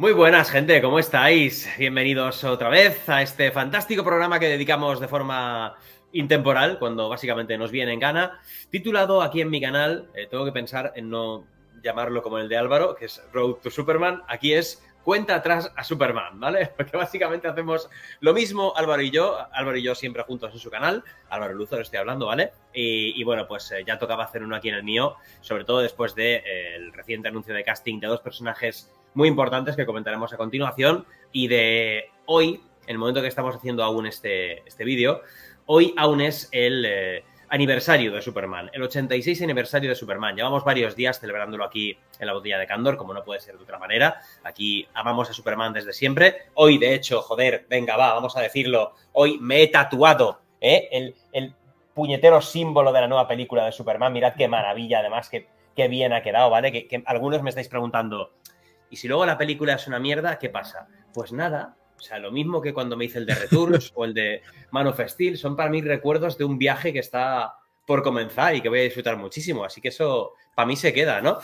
Muy buenas, gente, ¿cómo estáis? Bienvenidos otra vez a este fantástico programa que dedicamos de forma intemporal, cuando básicamente nos viene en gana, titulado aquí en mi canal, eh, tengo que pensar en no llamarlo como el de Álvaro, que es Road to Superman, aquí es cuenta atrás a Superman, ¿vale? Porque básicamente hacemos lo mismo Álvaro y yo, Álvaro y yo siempre juntos en su canal, Álvaro Luzo lo estoy hablando, ¿vale? Y, bueno, pues eh, ya tocaba hacer uno aquí en el mío, sobre todo después del eh, reciente anuncio de casting de dos personajes muy importantes que comentaremos a continuación y de hoy, en el momento que estamos haciendo aún este, este vídeo, hoy aún es el... Eh, aniversario de Superman, el 86 aniversario de Superman. Llevamos varios días celebrándolo aquí en la botella de Candor, como no puede ser de otra manera. Aquí amamos a Superman desde siempre. Hoy, de hecho, joder, venga, va, vamos a decirlo. Hoy me he tatuado ¿eh? el, puñetero símbolo de la nueva película de Superman. Mirad qué maravilla, además, qué, qué bien ha quedado, ¿vale? Que, que algunos me estáis preguntando, ¿y si luego la película es una mierda, qué pasa? Pues nada, o sea, lo mismo que cuando me hice el de Returns o el de Man of Steel, son para mí recuerdos de un viaje que está por comenzar y que voy a disfrutar muchísimo. Así que eso para mí se queda, ¿no?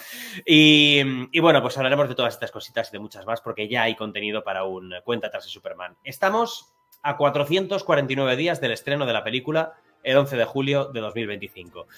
Y, bueno, pues hablaremos de todas estas cositas y de muchas más porque ya hay contenido para un cuenta tras de Superman. Estamos a 449 días del estreno de la película el 11 de julio de 2025.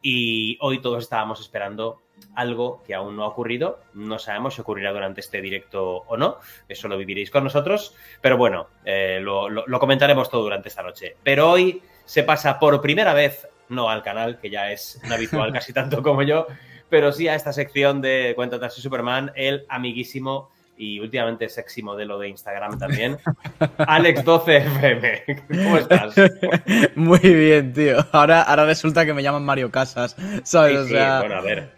Y hoy todos estábamos esperando algo que aún no ha ocurrido. No sabemos si ocurrirá durante este directo o no. Eso lo viviréis con nosotros. Pero bueno, eh, lo, comentaremos todo durante esta noche. Pero hoy se pasa por primera vez, no al canal, que ya es habitual casi tanto como yo, pero sí a esta sección de Cuenta y Superman, el amiguísimo y últimamente sexy modelo de Instagram también. Alex12FM, ¿cómo estás? Muy bien, tío. Ahora, ahora resulta que me llaman Mario Casas, ¿sabes? o sea,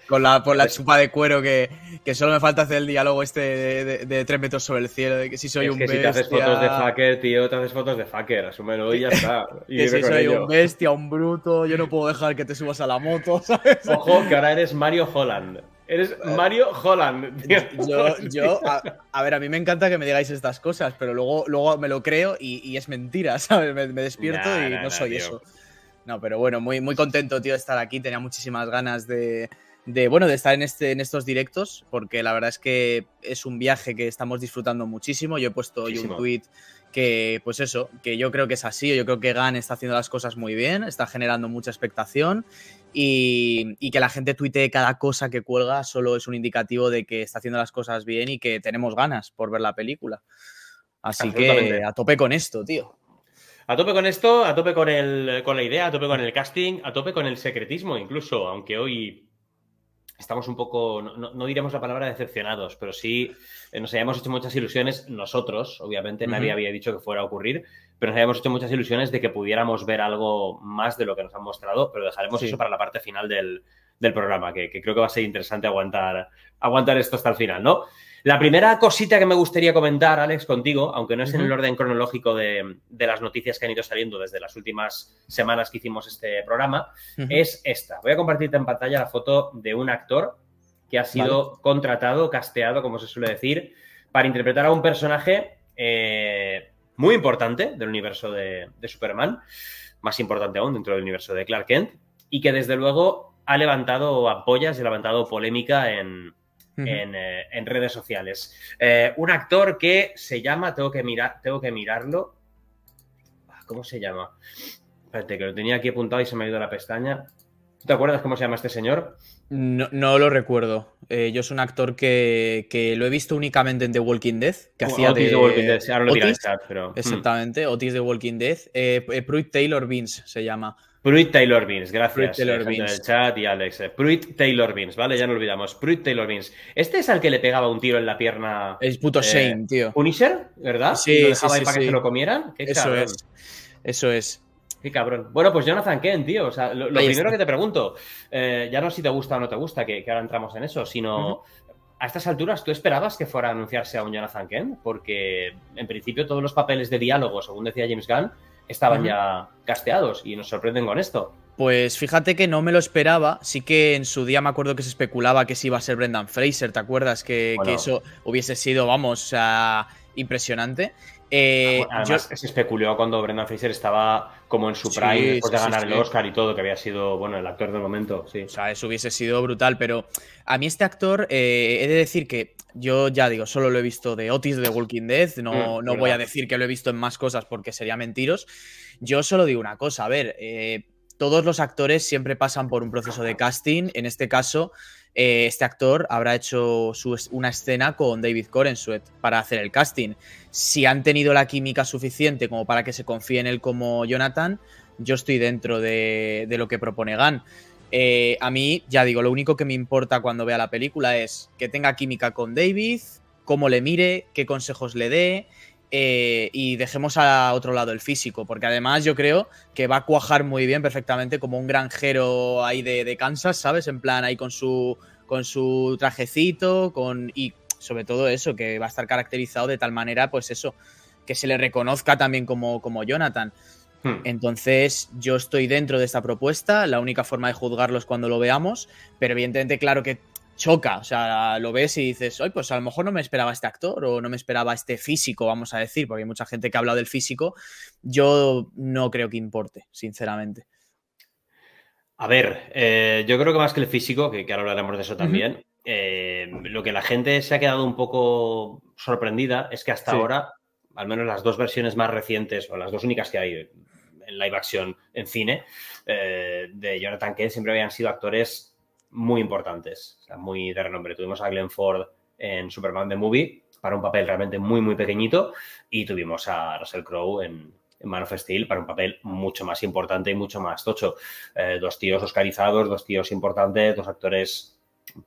Con la, por la chupa de cuero que, que solo me falta hacer el diálogo este de, tres metros sobre el cielo, de que si soy es un que si te haces fotos de fucker, tío, te haces fotos de fucker, asúmelo y ya está. Y que si soy un bestia, un bruto, yo no puedo dejar que te subas a la moto, ¿sabes? Ojo, que ahora eres Mario Holland. Eres eh, Mario Holland. Yo, a, ver, a mí me encanta que me digáis estas cosas, pero luego, luego me lo creo y, es mentira, ¿sabes? Me, despierto y no soy eso. No, pero bueno, muy, muy contento, tío, de estar aquí. Tenía muchísimas ganas de, de, bueno, de estar en, este, en estos directos, porque la verdad es que es un viaje que estamos disfrutando muchísimo. Yo he puesto hoy un tweet que pues eso, que yo creo que es así, yo creo que Gan está haciendo las cosas muy bien, está generando mucha expectación y, que la gente tuite cada cosa que cuelga solo es un indicativo de que está haciendo las cosas bien y que tenemos ganas por ver la película. Así que a tope con esto, tío. A tope con esto, a tope con, con la idea, a tope con el casting, a tope con el secretismo incluso, aunque hoy estamos un poco, no, no la palabra decepcionados, pero sí eh, nos habíamos hecho muchas ilusiones nosotros, obviamente nadie había dicho que fuera a ocurrir, pero nos habíamos hecho muchas ilusiones de que pudiéramos ver algo más de lo que nos han mostrado, pero dejaremos eso para la parte final del, programa, que, que, creo que va a ser interesante aguantar, aguantar esto hasta el final, ¿no? La primera cosita que me gustaría comentar, Alex, contigo, aunque no es en el orden cronológico de, las noticias que han ido saliendo desde las últimas semanas que hicimos este programa, es esta. Voy a compartirte en pantalla la foto de un actor que ha sido contratado, casteado, como se suele decir, para interpretar a un personaje eh, muy importante del universo de, Superman, más importante aún dentro del universo de Clark Kent, y que desde luego ha levantado apoyas y ha levantado polémica en, eh, en, redes sociales. Eh, un actor que se llama, tengo que, mirar, tengo que mirarlo. Ah, ¿Cómo se llama? Espérate, que lo tenía aquí apuntado y se me ha ido la pestaña. ¿Te acuerdas cómo se llama este señor? No, lo recuerdo. Eh, yo es un actor que, lo he visto únicamente en The Walking Dead, que hacía Otis de... The Walking Dead, ahora lo chat, pero... Exactamente, Otis de Walking Dead. Pruitt Taylor Beans se llama. Pruitt Taylor Beans, gracias. Taylor El chat y Alex. Eh, Pruitt Taylor Beans, ¿vale? Ya no olvidamos. Pruitt Taylor Beans. Este es al que le pegaba un tiro en la pierna. Es puto eh, Shane, tío. Punisher, ¿verdad? Sí. lo dejaba ahí para que se lo comieran. Qué Eso es. Eso es. Qué cabrón. Bueno, pues Jonathan Kent, tío. O sea, lo, primero que te pregunto, eh, ya no si te gusta o no te gusta, que, ahora entramos en eso, sino. A estas alturas, ¿tú esperabas que fuera a anunciarse a un Jonathan Kent? Porque en principio todos los papeles de diálogo, según decía James Gunn, estaban ya casteados y nos sorprenden con esto. Pues fíjate que no me lo esperaba. Sí que en su día me acuerdo que se especulaba que sí iba a ser Brendan Fraser, ¿te acuerdas? Que, eso hubiese sido, vamos, impresionante. Eh, Además, se especuló cuando Brendan Fraser estaba como en su prime después de ganar el Oscar y todo, que había sido, bueno, el actor del momento. O sea, eso hubiese sido brutal, pero a mí este actor, eh, he de decir que yo ya digo, solo lo he visto de Otis de Walking Dead. No, mm, no voy a decir que lo he visto en más cosas porque sería mentiros. Yo solo digo una cosa, a ver, eh, todos los actores siempre pasan por un proceso de casting. En este caso, eh, este actor habrá hecho una escena con David Corensuet para hacer el casting. Si han tenido la química suficiente como para que se confíe en él como Jonathan, yo estoy dentro de, de lo que propone Gunn. Eh, a mí, ya digo, lo único que me importa cuando vea la película es que tenga química con David, cómo le mire, qué consejos le dé, eh, y dejemos a otro lado el físico, porque además yo creo que va a cuajar muy bien perfectamente como un granjero ahí de, Kansas, ¿sabes? En plan ahí con su, con su trajecito, con... Y sobre todo eso, que va a estar caracterizado de tal manera, pues eso, que se le reconozca también como, como Jonathan. Hmm. Entonces, yo estoy dentro de esta propuesta. La única forma de juzgarlo es cuando lo veamos. Pero evidentemente, claro que choca. O sea, lo ves y dices, hoy pues a lo mejor no me esperaba este actor o no me esperaba este físico, vamos a decir, porque hay mucha gente que ha hablado del físico. Yo no creo que importe, sinceramente. A ver, eh, yo creo que más que el físico, que, ahora hablaremos de eso también, eh, lo que la gente se ha quedado un poco sorprendida es que hasta ahora al menos las dos versiones más recientes, o las dos únicas que hay en live action en cine, eh, de Jonathan Kent siempre habían sido actores muy importantes, muy de renombre. Tuvimos a Glenn Ford en Superman The Movie para un papel realmente muy, muy pequeñito y tuvimos a Russell Crowe en, Man of Steel para un papel mucho más importante y mucho más tocho. Eh, dos tíos oscarizados, dos tíos importantes, dos actores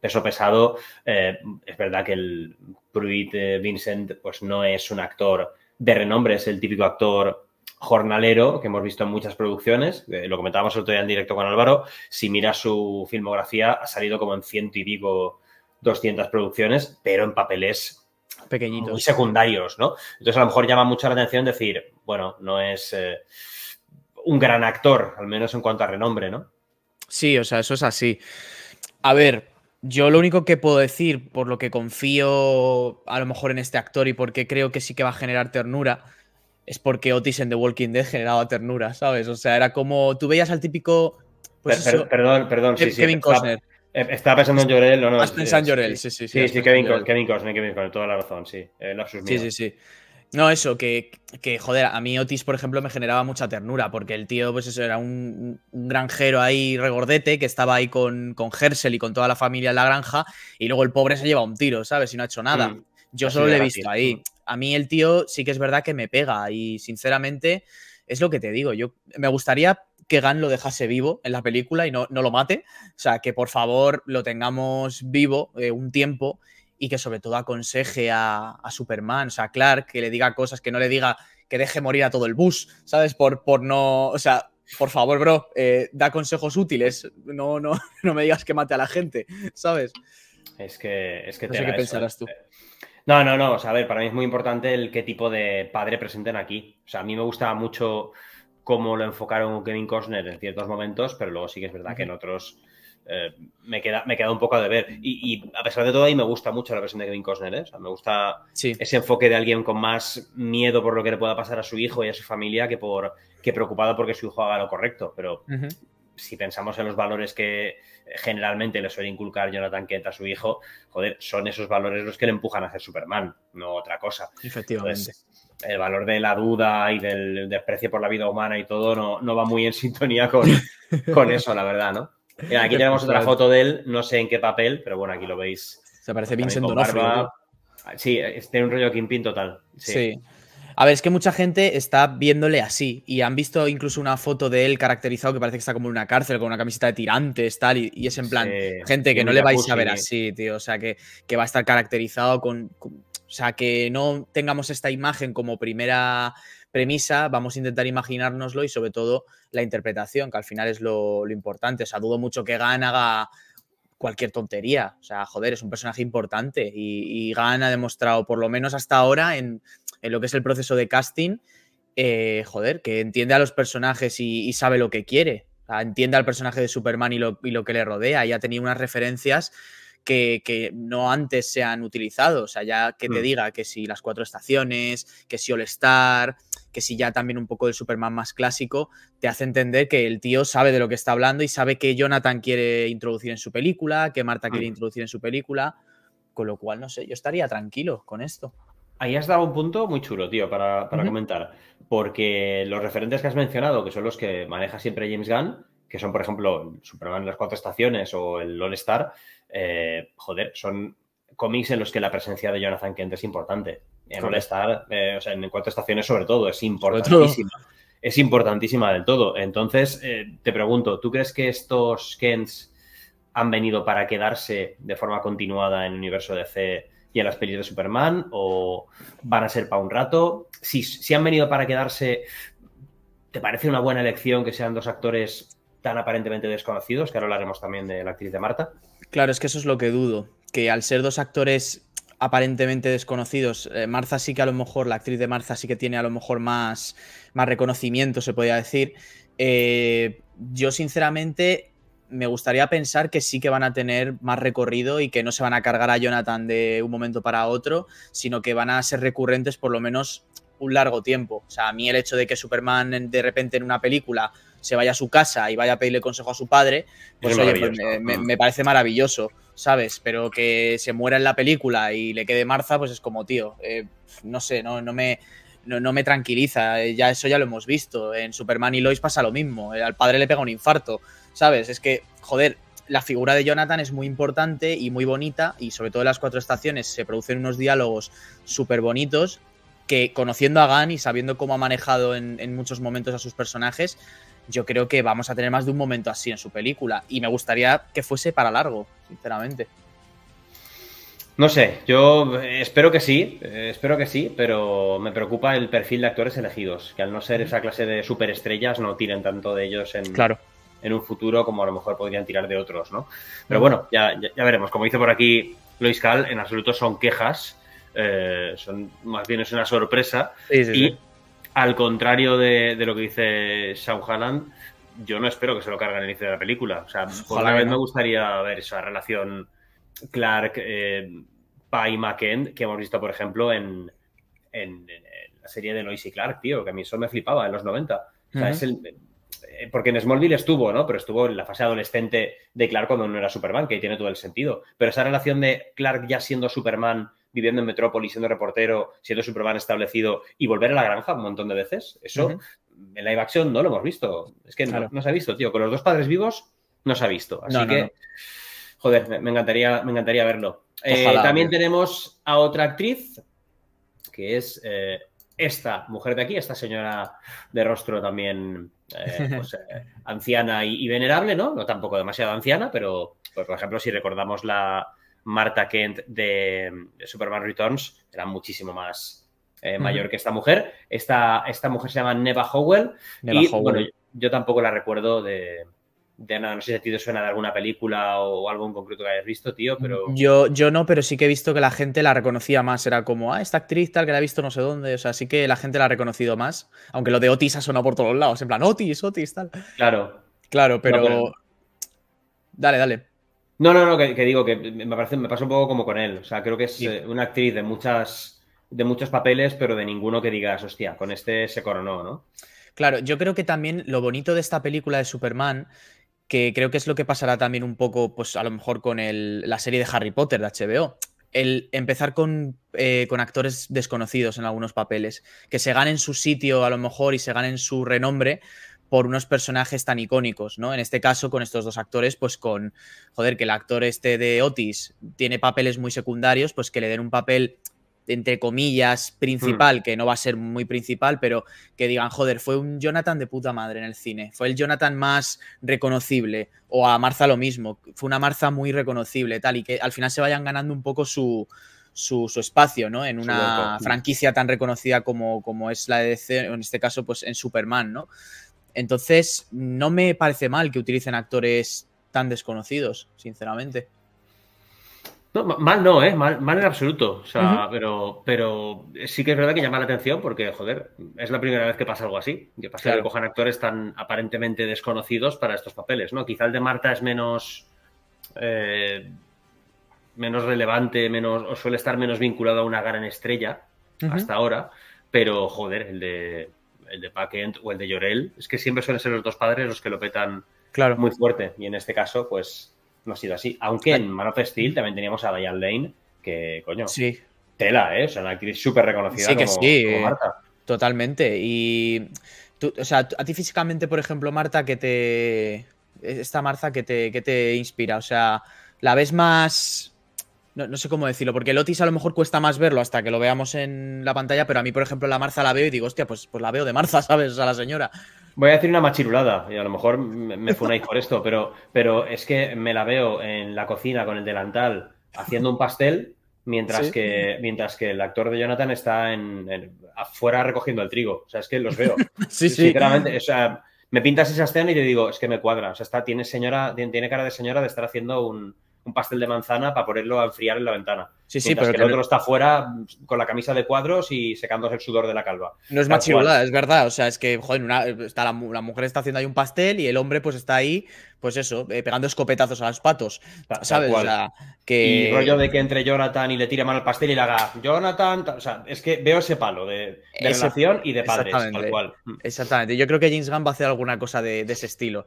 peso pesado. Eh, es verdad que el Pruitt Vincent pues no es un actor de renombre, es el típico actor jornalero que hemos visto en muchas producciones. Eh, lo comentábamos el otro día en directo con Álvaro. Si miras su filmografía, ha salido como en ciento y digo 200 producciones, pero en papeles pequeñitos, muy secundarios, ¿no? Entonces, a lo mejor llama mucho la atención decir, bueno, no es eh, un gran actor, al menos en cuanto a renombre, ¿no? Sí, o sea, eso es así. A ver, yo lo único que puedo decir, por lo que confío a lo mejor en este actor y porque creo que sí que va a generar ternura, es porque Otis en The Walking Dead generaba ternura, ¿sabes? O sea, era como tú veías al típico. Pues perdón, perdón, sí, Kevin Costner. Eh, estaba, pensando en Llorel, no? Has pensado en sí, sí. Sí, sí, sí Kevin, Kevin, Costner, Kevin Costner, toda la razón, sí. Eh, sí, sí, sí. No, eso, que, que, joder, a mí Otis, por ejemplo, me generaba mucha ternura, porque el tío, pues eso, era un, granjero ahí regordete que estaba ahí con, con Hersel y con toda la familia en la granja, y luego el pobre se lleva un tiro, ¿sabes? Y no ha hecho nada. Mm. Yo solo le he visto ahí. Mm. A mí el tío sí que es verdad que me pega, y sinceramente, es lo que te digo. Yo me gustaría que Gan lo dejase vivo en la película y no, lo mate. O sea, que por favor lo tengamos vivo eh, un tiempo y que sobre todo aconseje a, Superman, o sea, a Clark, que le diga cosas, que no le diga que deje morir a todo el bus, ¿sabes? Por, por no, o sea, por favor, bro, eh, da consejos útiles, no, no, no me digas que mate a la gente, ¿sabes? Es que, es que no sé qué pensarás eh. tú. No, no, no, o sea, a ver, para mí es muy importante el qué tipo de padre presenten aquí. O sea, a mí me gustaba mucho cómo lo enfocaron Kevin Costner en ciertos momentos, pero luego sí que es verdad que en otros eh, me, queda, me queda un poco a deber Y, a pesar de todo, ahí me gusta mucho la versión de Kevin Costner. ¿eh? me gusta ese enfoque de alguien con más miedo por lo que le pueda pasar a su hijo y a su familia que, por, que preocupado porque su hijo haga lo correcto. Pero si pensamos en los valores que generalmente le suele inculcar Jonathan Kent a su hijo, joder, son esos valores los que le empujan a hacer Superman, no otra cosa. Efectivamente. el valor de la duda y del desprecio por la vida humana y todo no, no va muy en sintonía con, con eso, la verdad, ¿no? aquí tenemos otra foto de él, no sé en qué papel, pero bueno, aquí lo veis. Se parece Vincent Donofrio. Ah, sí, tiene un rollo Kingpin total. Sí. A ver, es que mucha gente está viéndole así y han visto incluso una foto de él caracterizado que parece que está como en una cárcel con una camiseta de tirantes, tal, y, es en plan, gente que no le vais a ver así, tío, o sea, que, va a estar caracterizado con, o sea, que no tengamos esta imagen como primera premisa, vamos a intentar imaginárnoslo y sobre todo la interpretación, que al final es lo, importante. O sea, dudo mucho que Gan haga cualquier tontería. O sea, joder, es un personaje importante y, y ha demostrado, por lo menos hasta ahora, en, lo que es el proceso de casting, eh, joder, que entiende a los personajes y, sabe lo que quiere. entiende al personaje de Superman y lo, que le rodea y ha tenido unas referencias que, que, no antes se han utilizado. O sea, ya que te hmm. diga que si las cuatro estaciones, que si All Star, que si ya también un poco del Superman más clásico, te hace entender que el tío sabe de lo que está hablando y sabe que Jonathan quiere introducir en su película, que Marta quiere mm. introducir en su película, con lo cual, no sé, yo estaría tranquilo con esto. Ahí has dado un punto muy chulo, tío, para, comentar, porque los referentes que has mencionado, que son los que maneja siempre James Gunn, que son, por ejemplo, Superman en las cuatro estaciones o el Lone Star, eh, joder, son cómics en los que la presencia de Jonathan Kent es importante en molestar eh, o sea, en cuatro estaciones sobre todo, es importantísima. Es importantísima del todo. Entonces, eh, te pregunto, ¿tú crees que estos Kens han venido para quedarse de forma continuada en el universo de c y en las películas de Superman? ¿O van a ser para un rato? Si, si han venido para quedarse, ¿te parece una buena elección que sean dos actores tan aparentemente desconocidos? Que ahora hablaremos también de la actriz de Marta. Claro, es que eso es lo que dudo. Que al ser dos actores aparentemente desconocidos. Eh, Martha Marza sí que a lo mejor, la actriz de Marza sí que tiene a lo mejor más, más reconocimiento, se podría decir. Eh, yo sinceramente me gustaría pensar que sí que van a tener más recorrido y que no se van a cargar a Jonathan de un momento para otro, sino que van a ser recurrentes por lo menos un largo tiempo. O sea, a mí el hecho de que Superman de repente en una película se vaya a su casa y vaya a pedirle consejo a su padre, pues, oye, pues mm. me parece maravilloso. ¿sabes? Pero que se muera en la película y le quede Marza, pues es como, tío, eh, no sé, no, no me... No, me tranquiliza, eh, ya eso ya lo hemos visto. En Superman y Lois pasa lo mismo, eh, al padre le pega un infarto, ¿sabes? Es que, joder, la figura de Jonathan es muy importante y muy bonita, y sobre todo en las cuatro estaciones se producen unos diálogos súper bonitos que conociendo a Gunn y sabiendo cómo ha manejado en, en, muchos momentos a sus personajes, yo creo que vamos a tener más de un momento así en su película. Y me gustaría que fuese para largo, sinceramente. No sé, yo eh, espero que sí, eh, espero que sí, pero me preocupa el perfil de actores elegidos, que al no ser esa clase de superestrellas no tiren tanto de ellos en, en un futuro como a lo mejor podrían tirar de otros, ¿no? Pero mm. bueno, ya, veremos. Como dice por aquí Lois Cal, en absoluto son quejas, eh, son más bien es una sorpresa. y al contrario de, lo que dice Sean Holland, yo no espero que se lo carguen al inicio de la película. O sea, por la vez me gustaría ver esa relación Clark, eh, Pai, McKend, que hemos visto, por ejemplo, en, la serie de Lois y Clark, tío, que a mí eso me flipaba en los 90. O sea, es el, eh, porque en Smallville estuvo, ¿no? Pero estuvo en la fase adolescente de Clark cuando no era Superman, que ahí tiene todo el sentido. Pero esa relación de Clark ya siendo Superman viviendo en Metrópolis, siendo reportero, siendo Superman establecido y volver a la granja un montón de veces. Eso en live action no lo hemos visto. Es que no, se ha visto, tío. Con los dos padres vivos no se ha visto. Así que, joder, me, encantaría, me encantaría verlo. Eh, también tenemos a otra actriz que es eh, esta mujer de aquí, esta señora de rostro también eh, pues, anciana y, venerable, ¿no? No tampoco demasiado anciana, pero pues, por ejemplo, si recordamos la, Marta Kent de Superman Returns era muchísimo más eh, mayor que esta mujer. Esta, esta mujer se llama Neva Howell. y bueno, yo tampoco la recuerdo de, No sé si a ti te suena de alguna película o algo en concreto que hayas visto, tío, pero. Yo, yo no, pero sí que he visto que la gente la reconocía más. Era como, ah, esta actriz tal que la he visto no sé dónde. O sea, sí que la gente la ha reconocido más. Aunque lo de Otis ha sonado por todos lados. En plan, Otis, Otis, tal. Claro. Claro, pero... Dale, dale. No, no, no, que, digo que me parece, me pasa un poco como con él. O sea, creo que es eh, una actriz de muchas, de muchos papeles, pero de ninguno que digas, hostia, con este se coronó, ¿no? Claro, yo creo que también lo bonito de esta película de Superman, que creo que es lo que pasará también un poco, pues a lo mejor con el, la serie de Harry Potter de HBO, el empezar con, eh, con, actores desconocidos en algunos papeles, que se ganen su sitio a lo mejor y se ganen su renombre por unos personajes tan icónicos, ¿no? En este caso, con estos dos actores, pues con, joder, que el actor este de Otis tiene papeles muy secundarios, pues que le den un papel entre comillas, principal, hmm. que no va a ser muy principal, pero que digan, joder, fue un Jonathan de puta madre en el cine, fue el Jonathan más reconocible, o a Marza lo mismo, fue una Marza muy reconocible, tal, y que al final se vayan ganando un poco su, su, espacio, ¿no? En una hmm. franquicia tan reconocida como, como es la de en este caso, pues en Superman, ¿no? Entonces, no me parece mal que utilicen actores tan desconocidos, sinceramente. No, mal no, ¿eh? mal, en absoluto. O sea, pero, pero sí que es verdad que llama la atención porque, joder, es la primera vez que pasa algo así. Que pasa que cojan actores tan aparentemente desconocidos para estos papeles, ¿no? Quizá el de Marta es menos. Eh, menos relevante, menos. o suele estar menos vinculado a una gran estrella hasta ahora. Pero, joder, el de el de Packend o el de Llorel, es que siempre suelen ser los dos padres los que lo petan muy fuerte. Y en este caso, pues no ha sido así. Aunque en Man of Steel también teníamos a Diane Lane, que coño. Sí. Tela, ¿eh? O sea, una actriz súper reconocida sí que sí. Eh, Marta. Totalmente. Y. o sea, a ti físicamente, por ejemplo, Marta, ¿qué te. Esta Marta que te, que te inspira. O sea, la ves más no, sé cómo decirlo, porque el Otis a lo mejor cuesta más verlo hasta que lo veamos en la pantalla, pero a mí, por ejemplo, la Marza la veo y digo, hostia, pues, pues la veo de Marza, ¿sabes? A la señora. Voy a decir una machirulada, y a lo mejor me, funáis por esto, pero, pero es que me la veo en la cocina con el delantal haciendo un pastel, mientras, que, mientras que el actor de Jonathan está afuera recogiendo el trigo. O sea, es que los veo. sí, sí. Sinceramente, o sea, me pintas esa escena y te digo, es que me cuadra. O sea, está, tiene, señora, tiene cara de señora de estar haciendo un un pastel de manzana para ponerlo a enfriar en la ventana. Sí, sí, pero el otro está fuera mm, con la camisa de cuadros y secándose el sudor de la calva. No es machigolada, es verdad. O sea, es que, joder, está la, mujer está haciendo ahí un pastel y el hombre pues está ahí, pues eso, eh, pegando escopetazos a los patos. ¿Sabes? O sea, que... Y rollo de que entre Jonathan y le tira mal al pastel y le haga Jonathan. O sea, es que veo ese palo de, de y de padres, tal cual. Mm. Exactamente. Yo creo que James Gunn va a hacer alguna cosa de, ese estilo.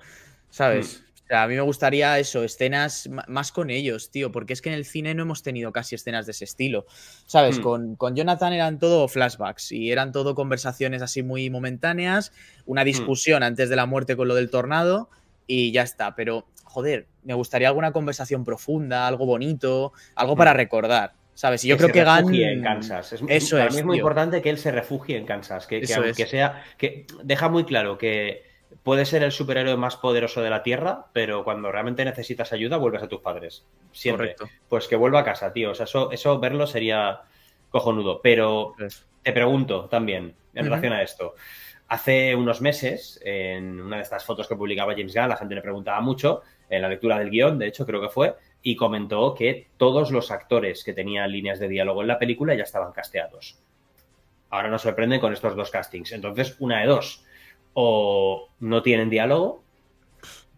¿Sabes? Mm. O sea, a mí me gustaría eso, escenas más con ellos, tío, porque es que en el cine no hemos tenido casi escenas de ese estilo. ¿Sabes? Hmm. Con, Jonathan eran todo flashbacks y eran todo conversaciones así muy momentáneas, una hmm. discusión antes de la muerte con lo del tornado y ya está. Pero, joder, me gustaría alguna conversación profunda, algo bonito, algo para hmm. recordar. ¿Sabes? Y yo creo se que refugie en Kansas. Es, eso es. Mí es muy importante que él se refugie en Kansas. Que, que sea. Que deja muy claro que puedes ser el superhéroe más poderoso de la Tierra, pero cuando realmente necesitas ayuda, vuelves a tus padres. Siempre. Pues que vuelva a casa, tío. O sea, eso, verlo sería cojonudo. Pero pues. te pregunto también, en relación a esto. Hace unos meses, en una de estas fotos que publicaba James Gunn, la gente le preguntaba mucho, en la lectura del guión, de hecho, creo que fue, y comentó que todos los actores que tenían líneas de diálogo en la película ya estaban casteados. Ahora nos sorprenden con estos dos castings. Entonces, una de dos o no tienen diálogo,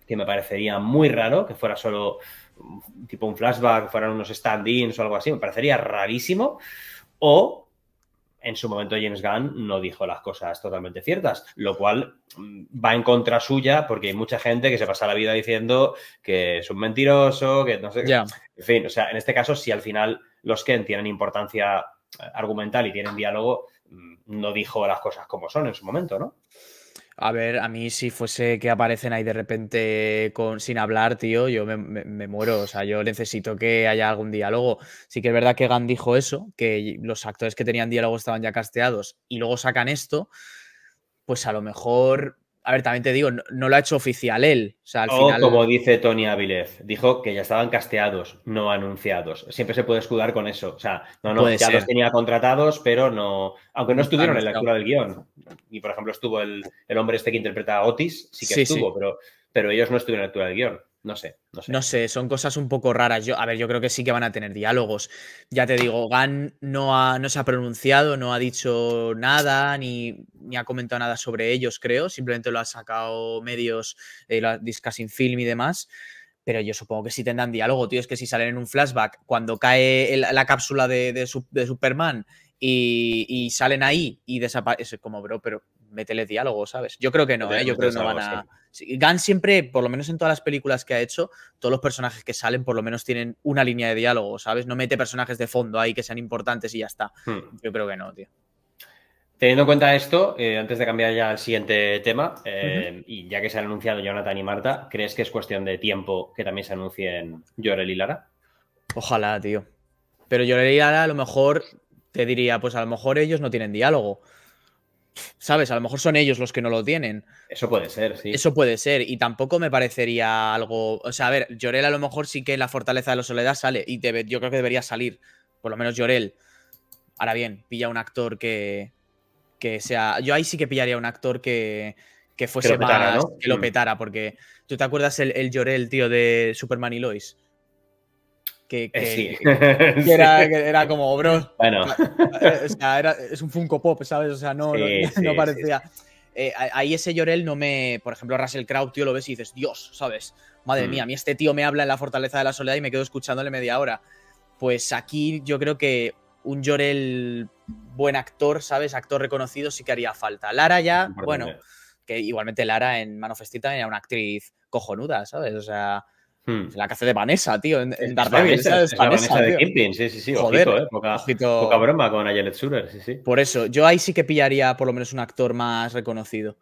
que me parecería muy raro que fuera solo tipo un flashback, fueran unos stand-ins o algo así, me parecería rarísimo, o en su momento James Gunn no dijo las cosas totalmente ciertas, lo cual mm, va en contra suya porque hay mucha gente que se pasa la vida diciendo que es un mentiroso, que no sé En fin, o sea, en este caso, si al final los Ken tienen importancia eh, argumental y tienen diálogo, mm, no dijo las cosas como son en su momento, ¿no? A ver, a mí si fuese que aparecen ahí de repente con, sin hablar, tío, yo me, muero. O sea, yo necesito que haya algún diálogo. Sí que es verdad que Gan dijo eso, que los actores que tenían diálogo estaban ya casteados y luego sacan esto, pues a lo mejor a ver, también te digo, no, lo ha hecho oficial él. O, final... como dice Tony Avilez, dijo que ya estaban casteados, no anunciados. Siempre se puede escudar con eso. O sea, no, no, ya los tenía contratados, pero no. Aunque no estuvieron en la lectura del guión. Y por ejemplo, estuvo el, hombre este que interpreta a Otis, sí que estuvo, Pero, pero ellos no estuvieron en la lectura del guión. No sé, no sé. No sé, son cosas un poco raras. Yo, a ver, yo creo que sí que van a tener diálogos. Ya te digo, Gan no, ha, no se ha pronunciado, no ha dicho nada, ni, ha comentado nada sobre ellos, creo. Simplemente lo ha sacado medios, eh, Film y demás. Pero yo supongo que sí tendrán diálogo, tío. Es que si salen en un flashback, cuando cae la cápsula de, Superman y, salen ahí y desaparecen, como, bro, pero métele diálogo, ¿sabes? Yo creo que no, ¿eh? yo creo que no van a... gan siempre, por lo menos en todas las películas que ha hecho, todos los personajes que salen por lo menos tienen una línea de diálogo, ¿sabes? No mete personajes de fondo ahí que sean importantes y ya está. Hmm. Yo creo que no, tío. Teniendo en cuenta esto, eh, antes de cambiar ya al siguiente tema, eh, y ya que se han anunciado Jonathan y Marta, ¿crees que es cuestión de tiempo que también se anuncien Llorel y Lara? Ojalá, tío. Pero Llorel y Lara a lo mejor te diría, pues a lo mejor ellos no tienen diálogo. ¿Sabes? A lo mejor son ellos los que no lo tienen. Eso puede ser, sí. Eso puede ser. Y tampoco me parecería algo. O sea, a ver, Llorel a lo mejor sí que en la fortaleza de la soledad sale. Y yo creo que debería salir. Por lo menos Llorel. Ahora bien, pilla un actor que. Que sea. Yo ahí sí que pillaría un actor que. Que fuese que lo petara, ¿no? Que lo mm. petara. Porque. ¿Tú te acuerdas el, el Llorel, tío, de Superman y Lois? Eh, que, era, como, bro. Bueno. Eh, o sea, es un Funko Pop, ¿sabes? O sea, no, parecía. Eh, ahí ese Llorel no me. Por ejemplo, Russell Crowe, tío, lo ves y dices, Dios, ¿sabes? Madre mm. mía, a mí este tío me habla en la fortaleza de la soledad y me quedo escuchándole media hora. Pues aquí yo creo que un Llorel buen actor, ¿sabes? Actor reconocido sí que haría falta. Lara ya, bueno, que igualmente Lara en Manofestita era una actriz cojonuda, ¿sabes? O sea, Hmm. La que la de Vanessa, tío, en, Vanessa, de Kingpin, sí, sí, sí. ojito, eh, poca, broma con Ayelet Surer, sí, sí. Por eso, yo ahí sí que pillaría por lo menos un actor más reconocido.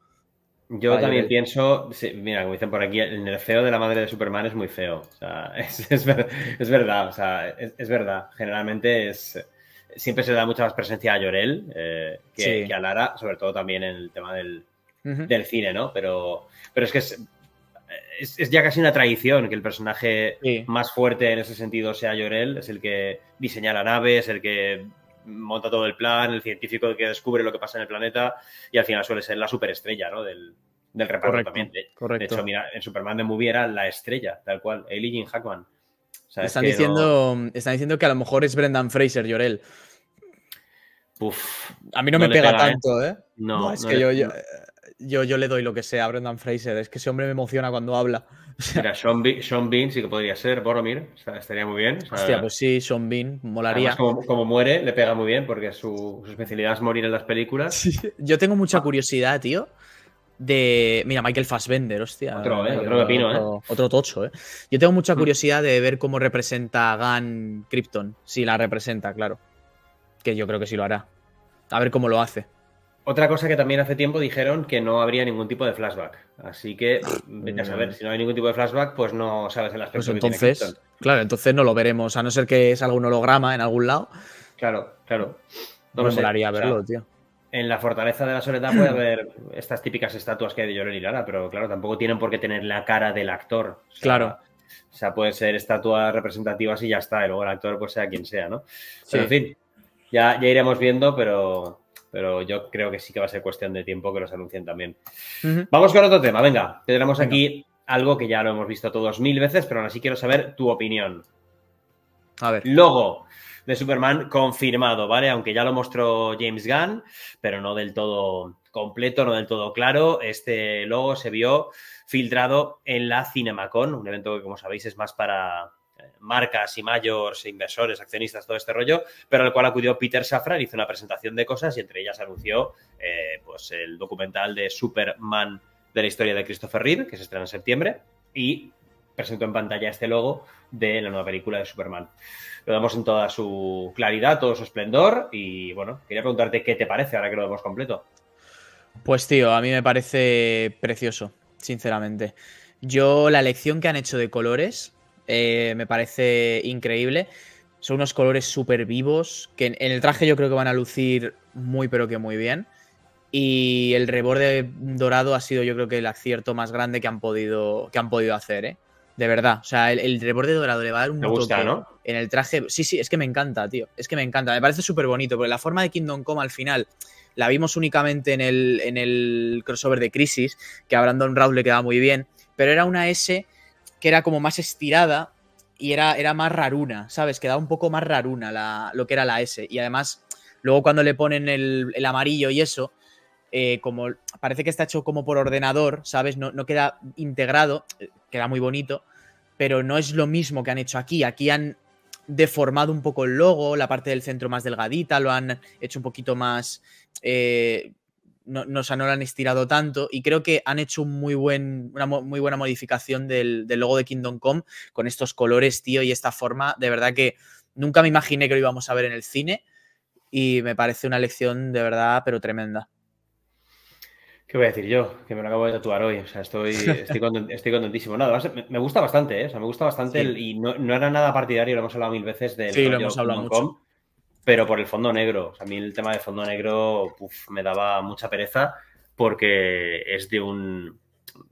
Yo también pienso, mira, como dicen por aquí, el nerfeo de la madre de Superman es muy feo. O sea, es, verdad, o sea, es, verdad. Generalmente es siempre se da mucha más presencia a Llorel eh, que, a Lara, sobre todo también en el tema del, cine, ¿no? Pero, pero es que es es, ya casi una tradición que el personaje más fuerte en ese sentido sea Llorel, es el que diseña la nave, es el que monta todo el plan, el científico que descubre lo que pasa en el planeta y al final suele ser la superestrella ¿no? del, reparto correcto, también. De, hecho, mira, en Superman de Movie era la estrella, tal cual, Eileen Hackman. están, diciendo, diciendo que a lo mejor es Brendan Fraser, Llorel. Uf, a mí no, me pega, ¿eh? tanto, ¿eh? No, es que yo, yo, le doy lo que sea a Brendan Fraser. Es que ese hombre me emociona cuando habla. Mira, Sean, Bean sí que podría ser, Boromir, estaría muy bien. hostia, pues sí, Sean Bean, molaría. como, muere, le pega muy bien porque su, especialidad es morir en las películas. yo tengo mucha ah. curiosidad, tío, de. Mira, Michael Fassbender, hostia. Otro, ¿eh? otro ¿eh? Otro, tocho, ¿eh? Yo tengo mucha mm. curiosidad de ver cómo representa a Gunn Krypton. Si la representa, claro. Que yo creo que sí lo hará. A ver cómo lo hace. Otra cosa que también hace tiempo dijeron que no habría ningún tipo de flashback. Así que, vete a saber, mm. si no hay ningún tipo de flashback, pues no sabes el aspecto pues entonces, Claro, entonces no lo veremos, a no ser que es algún holograma en algún lado. Claro, claro. No me molaría verlo, tío. En la fortaleza de la soledad puede haber estas típicas estatuas que hay de Llorel y Lara, pero claro, tampoco tienen por qué tener la cara del actor. claro. O sea, pueden ser estatuas representativas y ya está, y luego el actor pues sea quien sea, ¿no? en fin, ya, ya iremos viendo, pero, pero yo creo que sí que va a ser cuestión de tiempo que los anuncien también. Vamos con otro tema, venga, tenemos aquí algo que ya lo hemos visto todos mil veces, pero aún así quiero saber tu opinión. A ver. Logo de Superman confirmado, ¿vale? Aunque ya lo mostró James Gunn, pero no del todo completo, no del todo claro. Este logo se vio filtrado en la CinemaCon, un evento que, como sabéis, es más para, marcas y mayores, inversores, accionistas, todo este rollo, pero al cual acudió Peter Safran, hizo una presentación de cosas y entre ellas anunció eh, pues el documental de Superman de la historia de Christopher Reeve, que se estrena en septiembre, y presentó en pantalla este logo de la nueva película de Superman. Lo vemos en toda su claridad, todo su esplendor y bueno, quería preguntarte qué te parece ahora que lo vemos completo. Pues tío, a mí me parece precioso, sinceramente. Yo la lección que han hecho de colores eh, me parece increíble. Son unos colores súper vivos, que en, el traje yo creo que van a lucir muy pero que muy bien. Y el reborde dorado ha sido yo creo que el acierto más grande que han podido, que han podido hacer, ¿eh? De verdad. O sea, el, reborde dorado le va a dar un toque en el traje. Sí, sí, es que me encanta, tío. Es que me encanta. Me parece súper bonito, porque la forma de Kingdom Come al final la vimos únicamente en el, en el crossover de Crisis, que a Brandon round le quedaba muy bien, pero era una S que era como más estirada y era, era más raruna, ¿sabes? Quedaba un poco más raruna lo que era la S. Y además, luego cuando le ponen el, el amarillo y eso, eh, como parece que está hecho como por ordenador, ¿sabes? No, no queda integrado, eh, queda muy bonito, pero no es lo mismo que han hecho aquí. Aquí han deformado un poco el logo, la parte del centro más delgadita, lo han hecho un poquito más... Eh, no, no, o no lo han estirado tanto y creo que han hecho un muy buen, una muy buena modificación del, del, logo de Kingdom Come con estos colores, tío, y esta forma. De verdad que nunca me imaginé que lo íbamos a ver en el cine y me parece una lección de verdad, pero tremenda. ¿Qué voy a decir yo? Que me lo acabo de tatuar hoy. O sea, estoy, estoy, contentísimo. Nada me, gusta bastante, ¿eh? O sea, me gusta bastante y no, era nada partidario, lo hemos hablado mil veces del. Sí, lo hemos hablado pero por el fondo negro. a mí el tema de fondo negro me daba mucha pereza porque es de un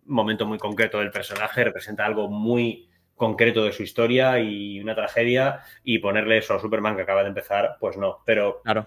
momento muy concreto del personaje, representa algo muy concreto de su historia y una tragedia y ponerle eso a Superman que acaba de empezar, pues no, pero claro.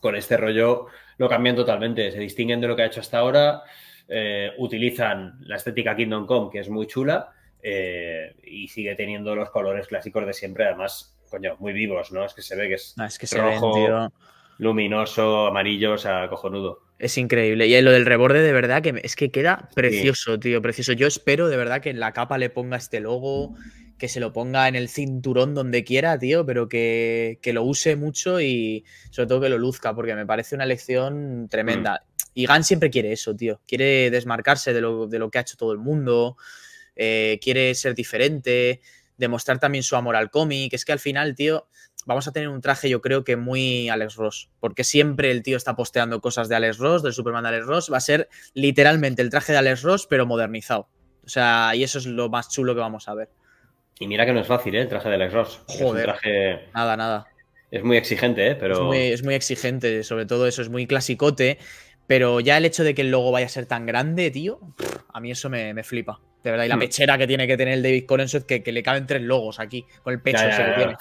con este rollo lo cambian totalmente, se distinguen de lo que ha hecho hasta ahora, eh, utilizan la estética Kingdom Come que es muy chula eh, y sigue teniendo los colores clásicos de siempre, además coño, muy vivos, ¿no? Es que se ve que es, rojo, luminoso, amarillo, o sea, cojonudo. Es increíble. Y lo del reborde, de verdad, que es que queda precioso, tío, precioso. Yo espero, de verdad, que en la capa le ponga este logo, que se lo ponga en el cinturón donde quiera, tío, pero que, lo use mucho y sobre todo que lo luzca, porque me parece una elección tremenda. Mm. Y Gan siempre quiere eso, tío. Quiere desmarcarse de lo, que ha hecho todo el mundo, eh, quiere ser diferente demostrar también su amor al cómic. Es que al final, tío, vamos a tener un traje, yo creo que muy Alex Ross, porque siempre el tío está posteando cosas de Alex Ross, del Superman de Alex Ross. Va a ser literalmente el traje de Alex Ross, pero modernizado. O sea, y eso es lo más chulo que vamos a ver. Y mira que no es fácil, ¿eh? El traje de Alex Ross. traje... Nada, nada. Es muy exigente, ¿eh? Pero... Es muy, exigente, sobre todo eso, es muy clasicote. Pero ya el hecho de que el logo vaya a ser tan grande, tío, a mí eso me, me flipa. De verdad, y la hmm. pechera que tiene que tener el David Collinsworth, que, que le caben tres logos aquí, con el pecho ese que tiene.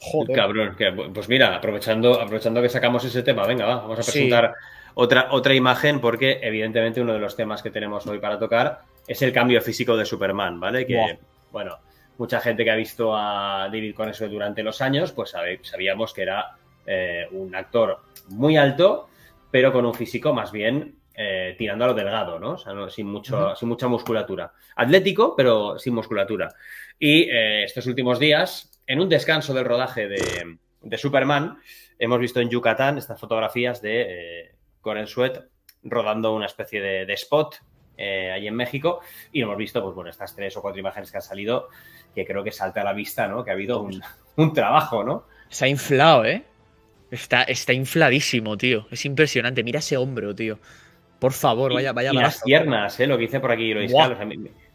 Joder. Cabrón, pues mira, aprovechando, aprovechando que sacamos ese tema, venga, vamos a presentar otra, otra imagen, porque evidentemente uno de los temas que tenemos hoy para tocar es el cambio físico de Superman, ¿vale? Que, bueno, mucha gente que ha visto a David Collinsworth durante los años, pues sabíamos que era eh, un actor muy alto, pero con un físico más bien eh, tirando a lo delgado, ¿no? O sea, sin, mucho, sin mucha musculatura. Atlético, pero sin musculatura. Y eh, estos últimos días, en un descanso del rodaje de, Superman, hemos visto en Yucatán estas fotografías de Coren eh, Sweat rodando una especie de, spot ahí en México y hemos visto, pues bueno, estas tres o cuatro imágenes que han salido que creo que salta a la vista, ¿no? Que ha habido un, trabajo, ¿no? Se ha inflado, ¿eh? Está, está infladísimo, tío. Es impresionante. Mira ese hombro, tío. Por favor, vaya, vaya. Y, las piernas, eh, lo que dice por aquí, lo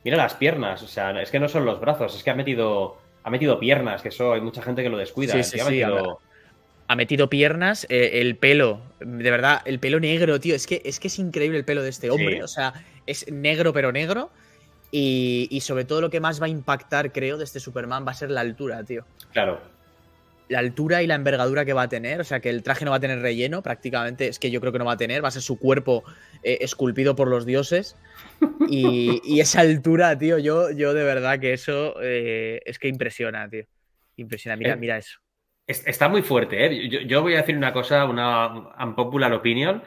Mira las piernas, o sea, es que no son los brazos, es que ha metido, ha metido piernas, que eso hay mucha gente que lo descuida. ha, metido... piernas, eh, el pelo, de verdad, el pelo negro, tío, es que es, que es increíble el pelo de este hombre, o sea, es negro pero negro. Y, y sobre todo lo que más va a impactar, creo, de este Superman va a ser la altura, tío. Claro, la altura y la envergadura que va a tener, o sea que el traje no va a tener relleno prácticamente, es que yo creo que no va a tener, va a ser su cuerpo eh, esculpido por los dioses y, esa altura, tío, yo, yo de verdad que eso eh, es que impresiona, tío, impresiona, mira, eh, mira eso. está muy fuerte, yo, yo, voy a decir una cosa, una unpopular opinion,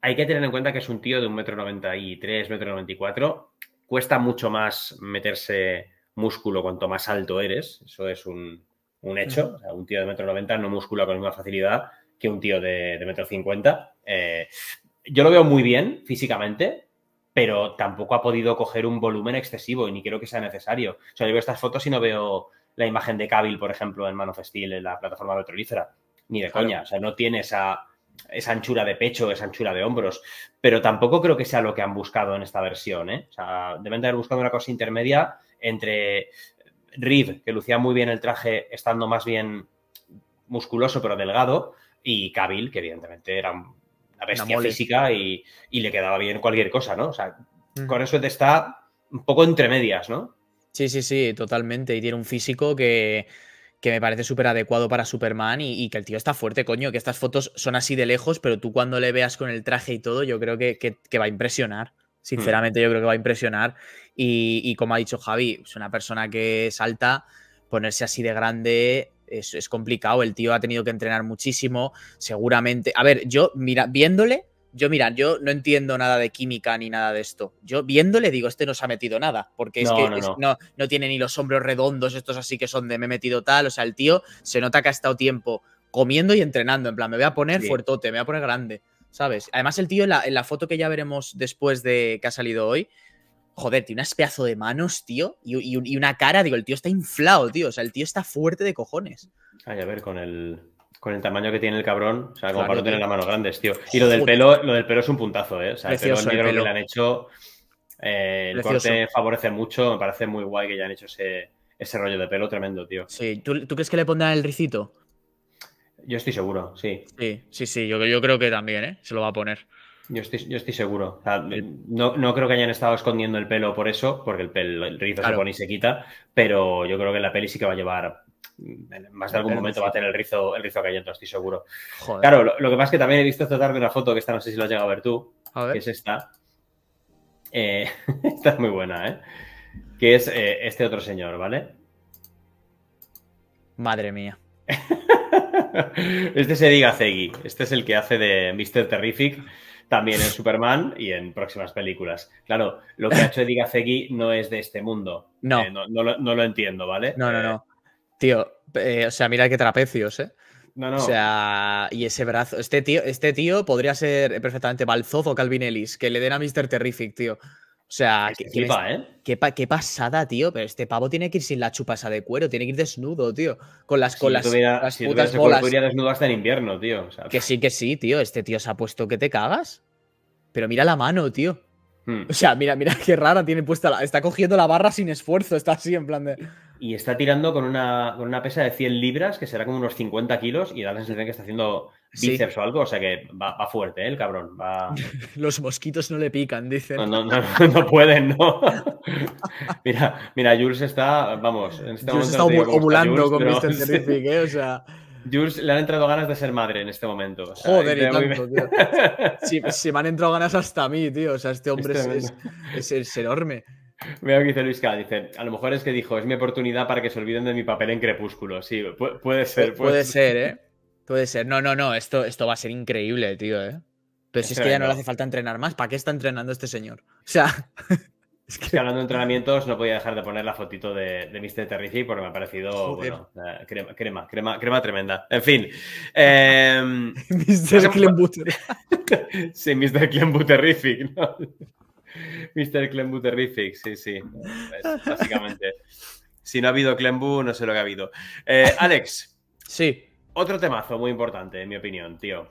hay que tener en cuenta que es un tío de 1,93m, 1,94m, cuesta mucho más meterse músculo cuanto más alto eres, eso es un un hecho. O sea, un tío de metro noventa no muscula con la misma facilidad que un tío de, metro cincuenta. Eh, yo lo veo muy bien físicamente, pero tampoco ha podido coger un volumen excesivo y ni creo que sea necesario. O sea, yo veo estas fotos y no veo la imagen de Cabil por ejemplo, en Man of Steel, en la plataforma petrolífera. Ni de coña. O sea, no tiene esa, esa anchura de pecho, esa anchura de hombros. Pero tampoco creo que sea lo que han buscado en esta versión. ¿eh? O sea, deben de haber buscado una cosa intermedia entre Reed, que lucía muy bien el traje estando más bien musculoso pero delgado, y Cabil, que evidentemente era una bestia física y, le quedaba bien cualquier cosa, ¿no? O sea, con eso te está un poco entre medias, ¿no? Sí, sí, sí, totalmente. Y tiene un físico que, que me parece súper adecuado para Superman y, que el tío está fuerte, coño, que estas fotos son así de lejos, pero tú cuando le veas con el traje y todo, yo creo que, que, que va a impresionar. Mm. Sinceramente, yo creo que va a impresionar. Y, como ha dicho Javi, es una persona que salta, ponerse así de grande es, es, complicado. El tío ha tenido que entrenar muchísimo. Seguramente. A ver, yo, mira, viéndole, yo, mira, yo no entiendo nada de química ni nada de esto. Yo viéndole digo, este no se ha metido nada, porque no, es que no, tiene ni los hombros redondos, estos así que son de me he metido tal. O sea, el tío se nota que ha estado tiempo comiendo y entrenando. En plan, me voy a poner fuertote, me voy a poner grande. ¿sabes? Además, el tío en la, foto que ya veremos después de que ha salido hoy, joder, tiene un espiazo de manos, tío, y, una cara, digo, el tío está inflado, tío, o sea, el tío está fuerte de cojones. Ay, a ver, con el, con el tamaño que tiene el cabrón, o sea, como para no tener las manos grandes, tío. Y lo del pelo, lo del pelo es un puntazo, ¿eh? O sea, Precioso, el pelo que le han hecho, eh, el corte favorece mucho, me parece muy guay que ya han hecho ese, ese rollo de pelo tremendo, tío. Sí, ¿Tú, ¿tú crees que le pondrán el ricito? Yo estoy seguro, sí. Sí, sí, sí, yo, creo que también, ¿eh? Se lo va a poner. Yo estoy, yo estoy seguro. no, creo que hayan estado escondiendo el pelo por eso, porque el, rizo se pone y se quita, pero yo creo que la peli sí que va a llevar. Más de algún momento va a tener el rizo, el rizo cayendo, estoy seguro. Claro, lo, que pasa es que también he visto esta tarde una foto que esta no sé si la has llegado a ver tú, que es esta. Eh, esta es muy buena, ¿eh? Que es eh, este otro señor, ¿vale? Madre mía. este es diga Gacegui. Este es el que hace de Mr. Terrific también en Superman y en próximas películas. Claro, lo que ha hecho Eddie Gacegui no es de este mundo. No. Eh, no, lo, entiendo, ¿vale? No, no, no. Eh, tío, eh, o sea, mira qué trapecios, ¿eh? No, no. O sea, y ese brazo. Este tío, este tío podría ser perfectamente Balzozo, o Calvin Ellis. Que le den a Mr. Terrific, tío. O sea, este ¿eh? qué, pasada, tío. Pero este pavo tiene que ir sin la chupasa de cuero, tiene que ir desnudo, tío. Con las colas. Si tuviera, las si putas desnudo hasta el invierno, tío. que sí, que sí, tío. Este tío se ha puesto que te cagas. Pero mira la mano, tío. Hmm. O sea, mira, mira qué rara tiene puesta. La, está cogiendo la barra sin esfuerzo, está así en plan de. Y está tirando con una, con una pesa de 100 libras, que será como unos 50 kilos, y da la sensación que está haciendo bíceps o algo, o sea que va, fuerte, ¿eh? el cabrón. Los mosquitos no le pican, dicen. No, no, no, no pueden, ¿no? mira, mira, Jules está, vamos, en este Jules está ovulando con Mr. ¿eh? O sea... Jules le han entrado ganas de ser madre en este momento. Joder, y tanto, tío. Si, me han entrado ganas hasta a mí, tío. O sea, este hombre es, este es, enorme. Veo que dice Luis Dice, a lo mejor es que dijo, es mi oportunidad para que se olviden de mi papel en Crepúsculo. Sí, puede, ser. puede ser, ¿eh? Puede ser. No, no, no. Esto, esto va a ser increíble, tío, ¿eh? Pero si es que ya no le hace falta entrenar más, ¿para qué está entrenando este señor? O sea. Es que... hablando de entrenamientos, no podía dejar de poner la fotito de, Mr. Terrific porque me ha parecido crema, crema, crema, crema, tremenda. En fin. Eh, Mr. Clembuter. sí, Mr. Clembuterrific, ¿no? Mr. Terrific, sí, sí. Pues, básicamente. Si no ha habido Clembu, no sé lo que ha habido. Eh, Alex. Sí. Otro temazo muy importante, en mi opinión, tío.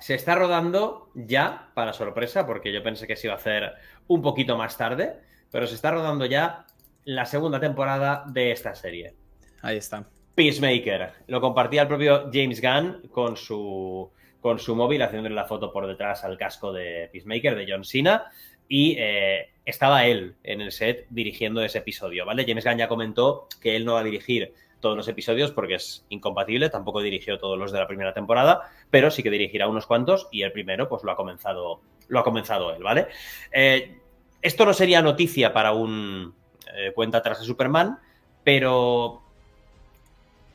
Se está rodando ya, para sorpresa, porque yo pensé que se iba a hacer un poquito más tarde, pero se está rodando ya la segunda temporada de esta serie. Ahí está. Peacemaker. Lo compartía el propio James Gunn con su, con su móvil, haciéndole la foto por detrás al casco de Peacemaker de John Cena. Y eh, estaba él en el set dirigiendo ese episodio, ¿vale? James Gunn ya comentó que él no va a dirigir todos los episodios porque es incompatible, tampoco dirigió todos los de la primera temporada, pero sí que dirigirá unos cuantos y el primero pues lo ha comenzado, lo ha comenzado él, ¿vale? Eh, esto no sería noticia para un eh, cuenta atrás de Superman, pero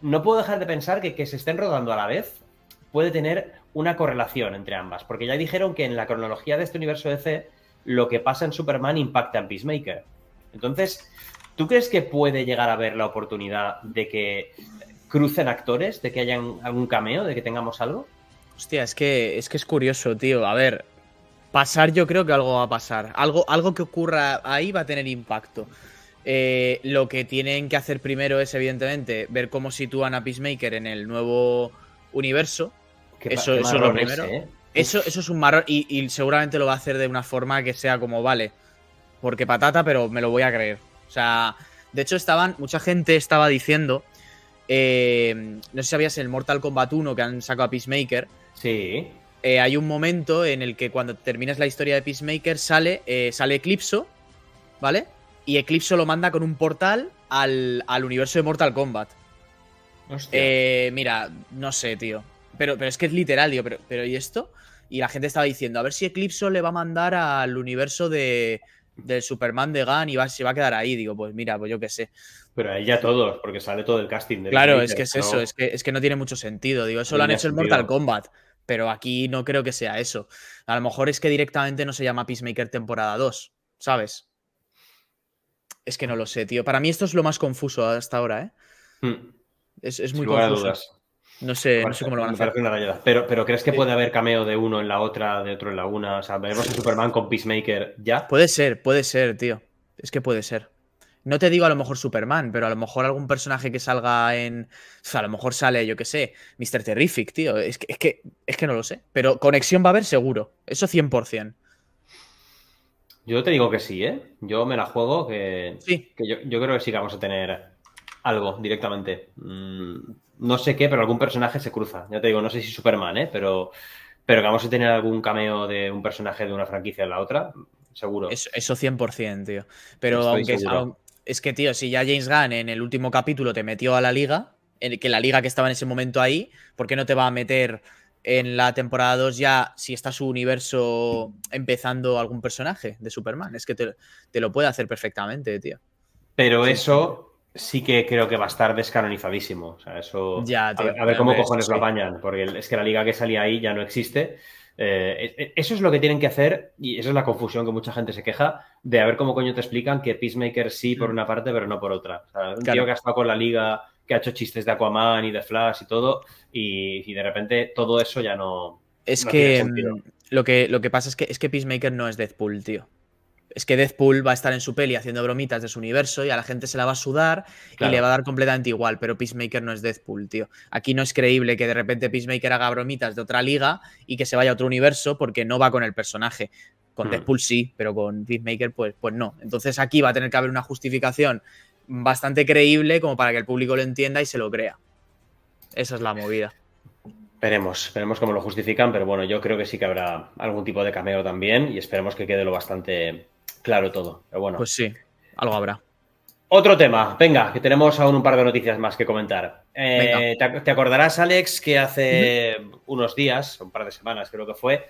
no puedo dejar de pensar que que se estén rodando a la vez puede tener una correlación entre ambas, porque ya dijeron que en la cronología de este universo DC lo que pasa en Superman impacta en Peacemaker. Entonces, ¿Tú crees que puede llegar a haber la oportunidad de que crucen actores, de que haya algún cameo, de que tengamos algo? Hostia, es que es que es curioso, tío. A ver, pasar yo creo que algo va a pasar. Algo, algo que ocurra ahí va a tener impacto. Eh, lo que tienen que hacer primero es, evidentemente, ver cómo sitúan a Peacemaker en el nuevo universo. eso, es lo primero. ¿eh? eso, eso es un marrón y seguramente lo va a hacer de una forma que sea como, vale, porque patata, pero me lo voy a creer. O sea, de hecho estaban, mucha gente estaba diciendo, eh, no sé si sabías el Mortal Kombat 1 que han sacado a Peacemaker. Sí. Eh, hay un momento en el que cuando terminas la historia de Peacemaker sale, eh, sale Eclipso, ¿vale? Y Eclipso lo manda con un portal al, universo de Mortal Kombat. Hostia. mira, no sé, tío. Pero, pero es que es literal, tío. Pero, pero ¿y esto? Y la gente estaba diciendo, a ver si Eclipso le va a mandar al universo de, del Superman de Gunn y va, se va a quedar ahí. Digo, pues mira, pues yo qué sé. Pero ahí ya todos, porque sale todo el casting. De claro, es que es eso, es que, no tiene mucho sentido. Digo, eso lo han hecho en Mortal Kombat, pero aquí no creo que sea eso. A lo mejor es que directamente no se llama Peacemaker temporada 2, ¿sabes? Es que no lo sé, tío. Para mí esto es lo más confuso hasta ahora, ¿eh? Hmm. Es, muy confuso. Dudas. No sé, cómo lo van a hacer. pero, pero ¿crees que puede haber cameo de uno en la otra, de otro en la una? O sea, veremos a Superman con Peacemaker ya. Puede ser, puede ser, tío. Es que puede ser. No te digo a lo mejor Superman, pero a lo mejor algún personaje que salga en. O sea, a lo mejor sale, yo qué sé, Mr. Terrific, tío. Es que, es que, no lo sé. Pero conexión va a haber seguro. Eso 100%. Yo te digo que sí, ¿eh? Yo me la juego, que, sí. que yo, creo que sí vamos a tener algo directamente. Mm, no sé qué, pero algún personaje se cruza. Ya te digo, no sé si Superman, ¿eh? Pero, pero vamos a tener algún cameo de un personaje de una franquicia a la otra, seguro. Eso, 100%, tío. Pero aunque, es que, tío, si ya James Gunn en el último capítulo te metió a la liga, en que la liga que estaba en ese momento ahí, ¿por qué no te va a meter en la temporada 2 ya, si está su universo empezando algún personaje de Superman? Es que te, lo puede hacer perfectamente, tío. Pero eso sí que creo que va a estar descanonizadísimo. O sea, eso. a, ver, cómo cojones lo apañan, porque es que la liga que salía ahí ya no existe. Eh, e, e, eso es lo que tienen que hacer, y esa es la confusión que mucha gente se queja, de a ver cómo coño te explican que Peacemaker sí por mm. una parte, pero no por otra. O sea, un tío que ha estado con la liga, que ha hecho chistes de Aquaman y de Flash y todo, y, de repente todo eso ya no. Es que mm, lo que lo que pasa es que es que Peacemaker no es Deadpool, tío es que Deadpool va a estar en su peli haciendo bromitas de su universo y a la gente se la va a sudar y le va a dar completamente igual, pero Peacemaker no es Deadpool, tío. Aquí no es creíble que de repente Peacemaker haga bromitas de otra liga y que se vaya a otro universo porque no va con el personaje. Con Deathpool hmm. Deadpool sí, pero con Peacemaker pues, pues no. Entonces aquí va a tener que haber una justificación bastante creíble como para que el público lo entienda y se lo crea. Esa es la movida. Veremos, veremos cómo lo justifican, pero bueno, yo creo que sí que habrá algún tipo de cameo también y esperemos que quede lo bastante claro todo. Pero bueno. Pues sí, algo habrá. Otro tema, venga, que tenemos aún un par de noticias más que comentar. Eh, te, acordarás, Alex, que hace unos días, un par de semanas creo que fue,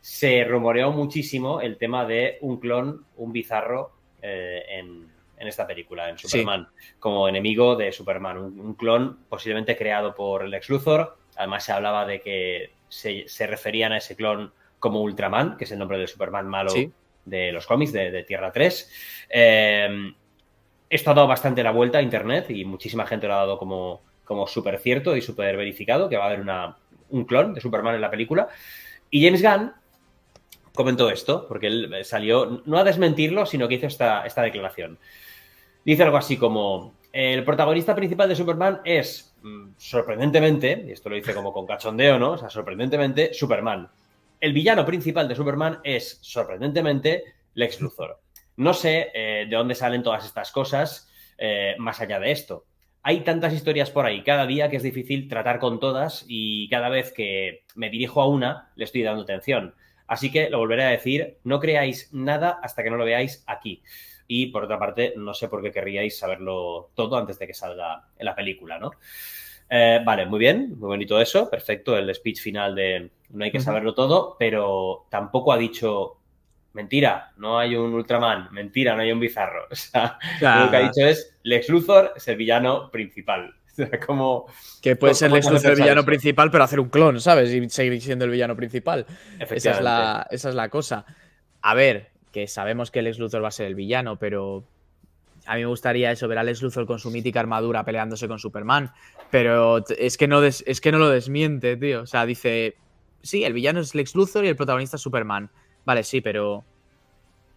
se rumoreó muchísimo el tema de un clon, un bizarro eh, en, esta película, en Superman, como enemigo de Superman. Un, clon posiblemente creado por el Luthor. Además, se hablaba de que se, referían a ese clon como Ultraman, que es el nombre del Superman malo de los cómics de, Tierra 3. Em, esto ha dado bastante la vuelta a Internet y muchísima gente lo ha dado como, como súper cierto y súper verificado, que va a haber un clon de Superman en la película. Y James Gunn comentó esto, porque él eh, salió, no a desmentirlo, sino que hizo esta, esta declaración. Dice algo así como, el protagonista principal de Superman es, mm, sorprendentemente, y esto lo dice como con cachondeo, ¿no? O sea, sorprendentemente, Superman el villano principal de Superman es, sorprendentemente, Lex Luthor. No sé eh, de dónde salen todas estas cosas eh, más allá de esto. Hay tantas historias por ahí cada día que es difícil tratar con todas y cada vez que me dirijo a una le estoy dando atención. Así que lo volveré a decir, no creáis nada hasta que no lo veáis aquí. Y por otra parte, no sé por qué querríais saberlo todo antes de que salga en la película, ¿no? Eh, vale, muy bien, muy bonito eso, perfecto, el speech final de no hay que saberlo todo, pero tampoco ha dicho mentira, no hay un Ultraman, mentira, no hay un Bizarro. lo que ha dicho es Lex Luthor es el villano principal. como... Que puede ser Lex Luthor el villano principal, pero hacer un clon, ¿sabes? Y seguir siendo el villano principal. Esa es la, esa es la cosa. A ver, que sabemos que Lex Luthor va a ser el villano, pero a mí me gustaría eso, ver a Lex Luthor con su mítica armadura peleándose con Superman. Pero es que no, es que no lo desmiente, tío. O sea, dice, sí, el villano es Lex Luthor y el protagonista es Superman. Vale, sí, pero...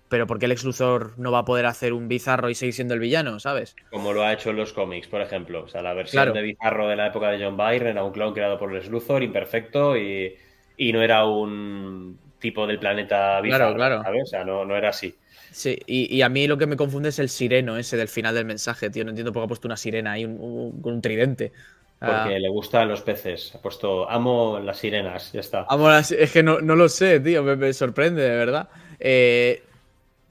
Pero ¿por qué Lex Luthor no va a poder hacer un bizarro y seguir siendo el villano, sabes? Como lo ha hecho en los cómics, por ejemplo. O sea, la versión de bizarro de la época de John Byron era un clon creado por Lex Luthor, imperfecto, y, y no era un tipo del planeta bizarro, claro, claro. O sea, no, no era así. Sí, y, a mí lo que me confunde es el sireno ese del final del mensaje, tío. No entiendo por qué ha puesto una sirena ahí, con un, tridente. Ah. Porque le gustan los peces. Ha puesto, amo las sirenas, ya está. Amo las, es que no, lo sé, tío, me, sorprende, de verdad. Eh,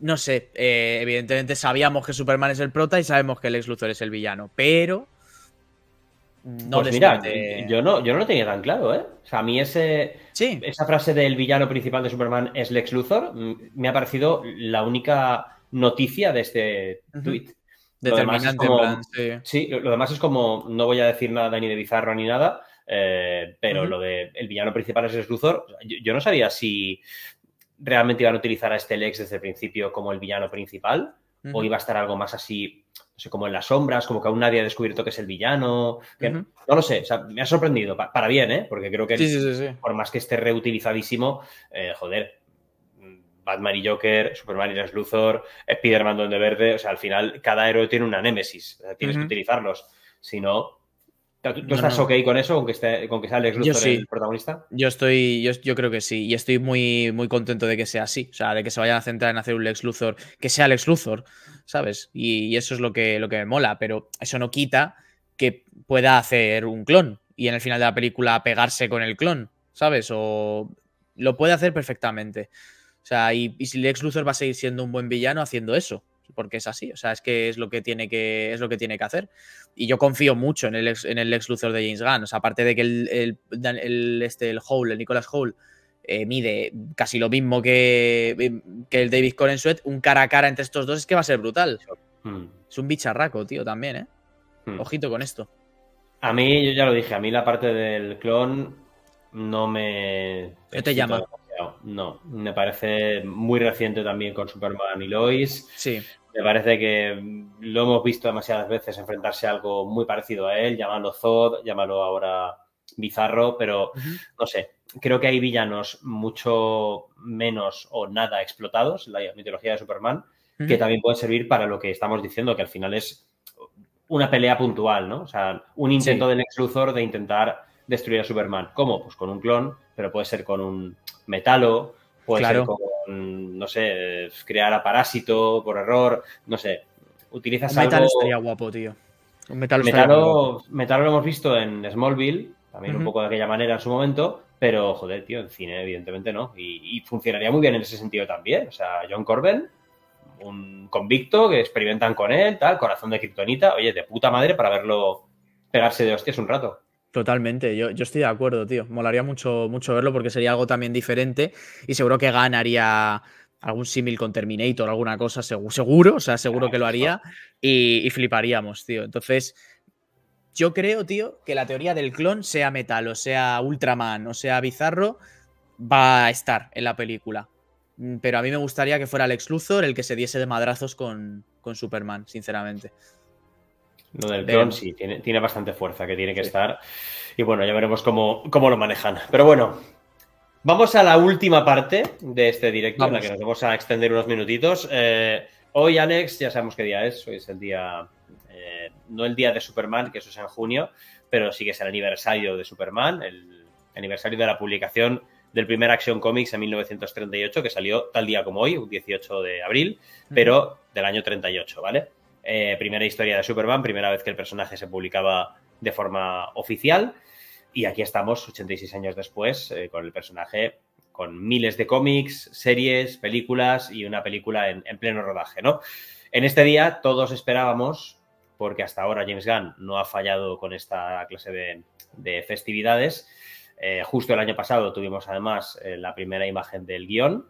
no sé, eh, evidentemente sabíamos que Superman es el prota y sabemos que Lex Luthor es el villano, pero Mm, pues no pues mira, yo, no, yo no lo tenía tan claro, ¿eh? O sea, a mí esa frase del villano principal de Superman es Lex Luthor mm, me ha parecido la única noticia de este tuit. Determinante, lo sí. lo, demás es como, no voy a decir nada ni de bizarro ni nada, eh, pero lo de el villano principal es Lex Luthor, yo, no sabía si realmente iban a utilizar a este Lex desde el principio como el villano principal o iba a estar algo más así no sé, como en las sombras, como que aún nadie ha descubierto que es el villano. Que, No lo sé, o sea, me ha sorprendido, para bien, ¿eh? Porque creo que por más que esté reutilizadísimo, eh, joder, Batman y Joker, Superman y Lex Luthor, Spider-Man Donde Verde, o sea, al final cada héroe tiene una némesis, tienes que utilizarlos. Si no, ¿Tú, estás ok con eso, con que, sea Lex Luthor el protagonista? Yo estoy, yo, creo que sí, y estoy muy, muy contento de que sea así, o sea, de que se vayan a centrar en hacer un Lex Luthor, que sea Lex Luthor, ¿sabes? Y, eso es lo que, lo que me mola, pero eso no quita que pueda hacer un clon y en el final de la película pegarse con el clon, ¿sabes? O lo puede hacer perfectamente. O sea, y, y si Lex Luthor va a seguir siendo un buen villano haciendo eso porque es así, o sea, es que es lo que tiene que, es lo que, tiene que hacer. Y yo confío mucho en el ex, en el ex de James Gunn, o sea, aparte de que el, el este, el Hole, el Nicolas Hole, eh, mide casi lo mismo que, el David Coren un cara a cara entre estos dos es que va a ser brutal. Hmm. Es un bicharraco, tío, también, ¿eh? Hmm. Ojito con esto. A mí, yo ya lo dije, a mí la parte del clon no me... Yo te llama? No, me parece muy reciente también con Superman y Lois. Sí. Me parece que lo hemos visto demasiadas veces enfrentarse a algo muy parecido a él, llámalo Zod, llámalo ahora bizarro, pero no sé. Creo que hay villanos mucho menos o nada explotados en la mitología de Superman que también pueden servir para lo que estamos diciendo, que al final es una pelea puntual, ¿no? O sea, un intento del Luthor de intentar destruir a Superman. ¿Cómo? Pues con un clon pero puede ser con un metalo, puede ser con, no sé, crear a parásito por error, no sé. Utilizas un metal estaría guapo, tío. Un metal metalo, metalo, lo hemos visto en Smallville, también un poco de aquella manera en su momento, pero joder, tío, en cine evidentemente no. Y, funcionaría muy bien en ese sentido también. O sea, John Corbin, un convicto que experimentan con él, tal, corazón de criptonita oye, de puta madre para verlo pegarse de hostias un rato. Totalmente, yo, yo, estoy de acuerdo, tío. Molaría mucho, mucho verlo porque sería algo también diferente y seguro que ganaría algún símil con Terminator, alguna cosa, seguro, seguro o sea, seguro que lo haría y, fliparíamos, tío. Entonces, yo creo, tío, que la teoría del clon, sea Metal, o sea Ultraman, o sea Bizarro, va a estar en la película. Mm, pero a mí me gustaría que fuera Lex Luthor el que se diese de madrazos con, con Superman, sinceramente. No, del clon sí, tiene, tiene, bastante fuerza que tiene que estar. Y bueno, ya veremos cómo, cómo lo manejan. Pero bueno, vamos a la última parte de este directo, en la que nos vamos a extender unos minutitos. Eh, hoy, Alex, ya sabemos qué día es. Hoy es el día, eh, no el día de Superman, que eso es en junio, pero sí que es el aniversario de Superman, el aniversario de la publicación del primer Action Comics en 1938, que salió tal día como hoy, un 18 de abril, pero del año 38, ¿vale? Eh, primera historia de Superman, primera vez que el personaje se publicaba de forma oficial. Y aquí estamos, 86 años después, eh, con el personaje, con miles de cómics, series, películas y una película en, pleno rodaje, ¿no? En este día todos esperábamos, porque hasta ahora James Gunn no ha fallado con esta clase de, festividades. Eh, justo el año pasado tuvimos además la primera imagen del guión,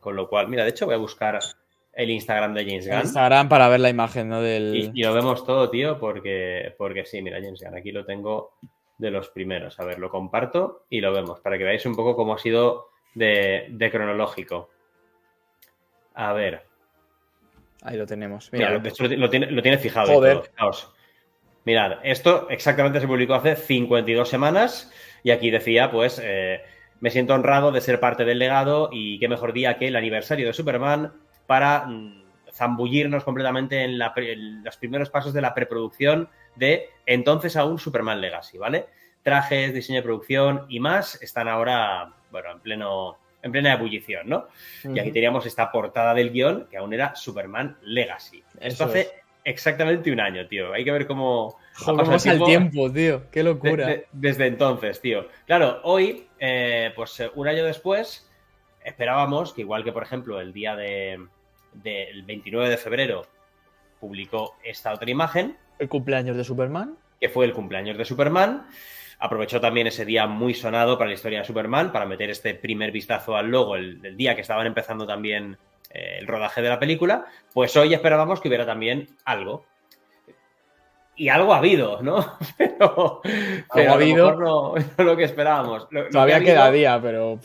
con lo cual, mira, de hecho voy a buscar el Instagram de James Gunn. Instagram para ver la imagen, ¿no? Del... Y, lo vemos todo, tío, porque, porque sí, mira, James Gunn, aquí lo tengo de los primeros. A ver, lo comparto y lo vemos, para que veáis un poco cómo ha sido de, cronológico. A ver. Ahí lo tenemos. Mira, lo, lo, tiene, fijado. Joder. Mirad, esto exactamente se publicó hace 52 semanas y aquí decía, pues, eh, me siento honrado de ser parte del legado y qué mejor día que el aniversario de Superman para mm, zambullirnos completamente en, los primeros pasos de la preproducción de entonces aún Superman Legacy, ¿vale? Trajes, diseño de producción y más están ahora, bueno, en pleno en plena ebullición, ¿no? Y aquí teníamos esta portada del guión que aún era Superman Legacy. Esto hace exactamente un año, tío. Hay que ver cómo. al tiempo, tío. Qué locura. desde entonces, tío. Claro, hoy, eh, pues un año después, esperábamos que, igual que por ejemplo el día de, del 29 de febrero publicó esta otra imagen. El cumpleaños de Superman. Que fue el cumpleaños de Superman. Aprovechó también ese día muy sonado para la historia de Superman, para meter este primer vistazo al logo, el, día que estaban empezando también eh, el rodaje de la película. Pues hoy esperábamos que hubiera también algo. Y algo ha habido, ¿no? pero, ha lo no, lo que esperábamos. Todavía queda día, pero.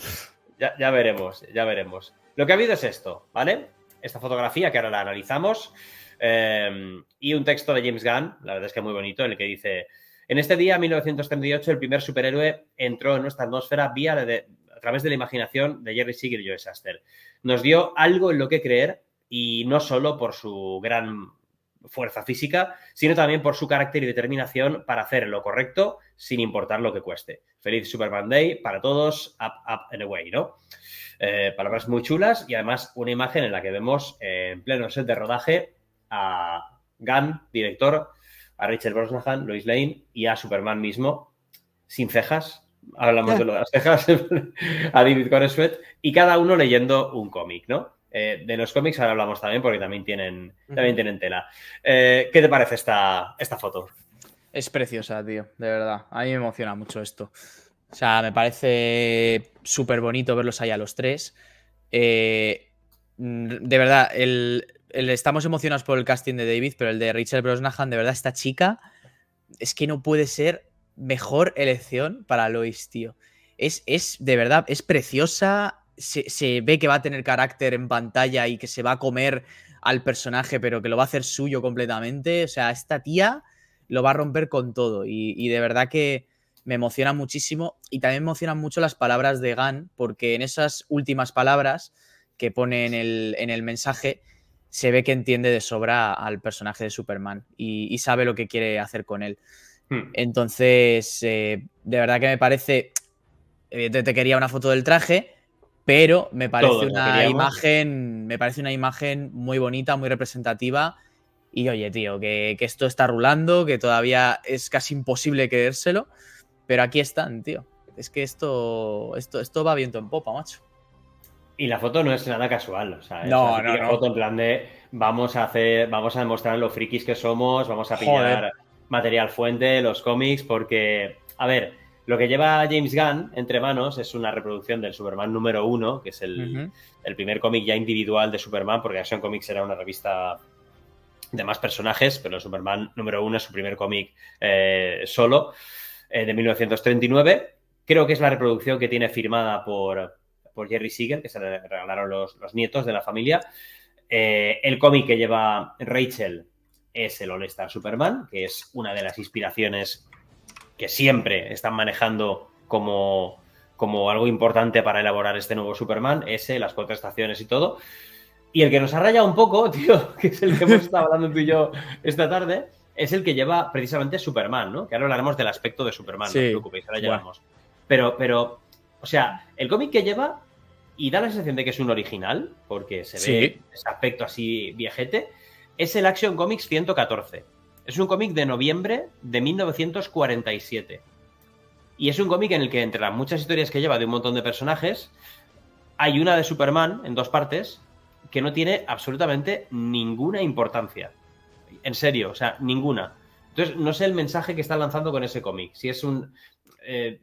Ya, ya veremos, ya veremos. Lo que ha habido es esto, ¿vale? esta fotografía que ahora la analizamos. Em, y un texto de James Gunn, la verdad es que muy bonito, en el que dice, en este día, 1938, el primer superhéroe entró en nuestra atmósfera vía a través de la imaginación de Jerry Siegel y Joe Shuster Nos dio algo en lo que creer y no solo por su gran fuerza física, sino también por su carácter y determinación para hacer lo correcto sin importar lo que cueste. Feliz Superman Day para todos, up, up and away, ¿no? Eh, palabras muy chulas y además una imagen en la que vemos eh, en pleno set de rodaje a Gunn, director, a Richard Brosnahan, Lois Lane y a Superman mismo, sin cejas, hablamos de de las cejas, a David Conesweat, y cada uno leyendo un cómic, ¿no? Eh, de los cómics ahora hablamos también porque también tienen, también tienen tela. ¿Qué te parece esta, esta foto? Es preciosa, tío, de verdad. A mí me emociona mucho esto. O sea, me parece súper bonito verlos ahí a los tres. Eh, de verdad, el, estamos emocionados por el casting de David, pero el de Richard Brosnahan, de verdad, esta chica es que no puede ser mejor elección para Lois, tío. Es, es de verdad, es preciosa, se, se, ve que va a tener carácter en pantalla y que se va a comer al personaje, pero que lo va a hacer suyo completamente. O sea, esta tía lo va a romper con todo y de verdad que me emociona muchísimo y también me emocionan mucho las palabras de Gan, porque en esas últimas palabras que pone en el, mensaje se ve que entiende de sobra al personaje de Superman y, sabe lo que quiere hacer con él. Hmm. Entonces, eh, de verdad que me parece, evidentemente quería una foto del traje, pero me parece una imagen, me parece una imagen muy bonita, muy representativa. Y oye, tío, que, que esto está rulando, que todavía es casi imposible creérselo. Pero aquí están, tío. Es que esto, esto, esto va viento en popa, macho. Y la foto no es nada casual, o sea, es foto en plan de vamos a hacer, vamos a demostrar lo frikis que somos, vamos a pillar material fuente, los cómics, porque, a ver, lo que lleva James Gunn entre manos es una reproducción del Superman número uno, que es el, primer cómic ya individual de Superman, porque Action Comics era una revista de más personajes, pero Superman número uno es su primer cómic eh, solo. Eh, de 1939. Creo que es la reproducción que tiene firmada por, por Jerry Siegel, que se le regalaron los, nietos de la familia. Eh, el cómic que lleva Rachel es el All-Star Superman, que es una de las inspiraciones que siempre están manejando como, como algo importante para elaborar este nuevo Superman, ese, las cuatro estaciones y todo. Y el que nos ha rayado un poco, tío, que es el que hemos estado hablando tú y yo esta tarde, es el que lleva precisamente Superman, ¿no? Que ahora hablaremos del aspecto de Superman, no os preocupéis, ahora llevamos. Pero, pero, o sea, el cómic que lleva y da la sensación de que es un original, porque se ve ese aspecto así viejete, es el Action Comics 114. Es un cómic de noviembre de 1947. Y es un cómic en el que, entre las muchas historias que lleva de un montón de personajes, hay una de Superman en dos partes que no tiene absolutamente ninguna importancia. En serio, o sea, ninguna. Entonces, no sé el mensaje que está lanzando con ese cómic. Si es un. Eh,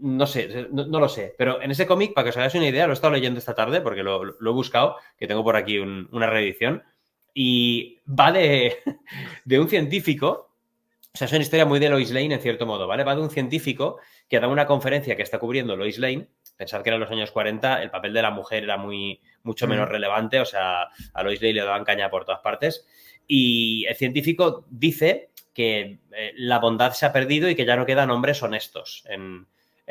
no sé, no, lo sé. Pero en ese cómic, para que os hagáis una idea, lo he estado leyendo esta tarde porque lo, he buscado, que tengo por aquí una reedición. Y va de, un científico o sea, es una historia muy de Lois Lane en cierto modo, ¿vale? Va de un científico que da una conferencia que está cubriendo Lois Lane. Pensad que en los años 40 el papel de la mujer era muy, mucho mm. menos relevante, o sea, a Lois Lane le daban caña por todas partes. Y el científico dice que eh, la bondad se ha perdido y que ya no quedan hombres honestos en,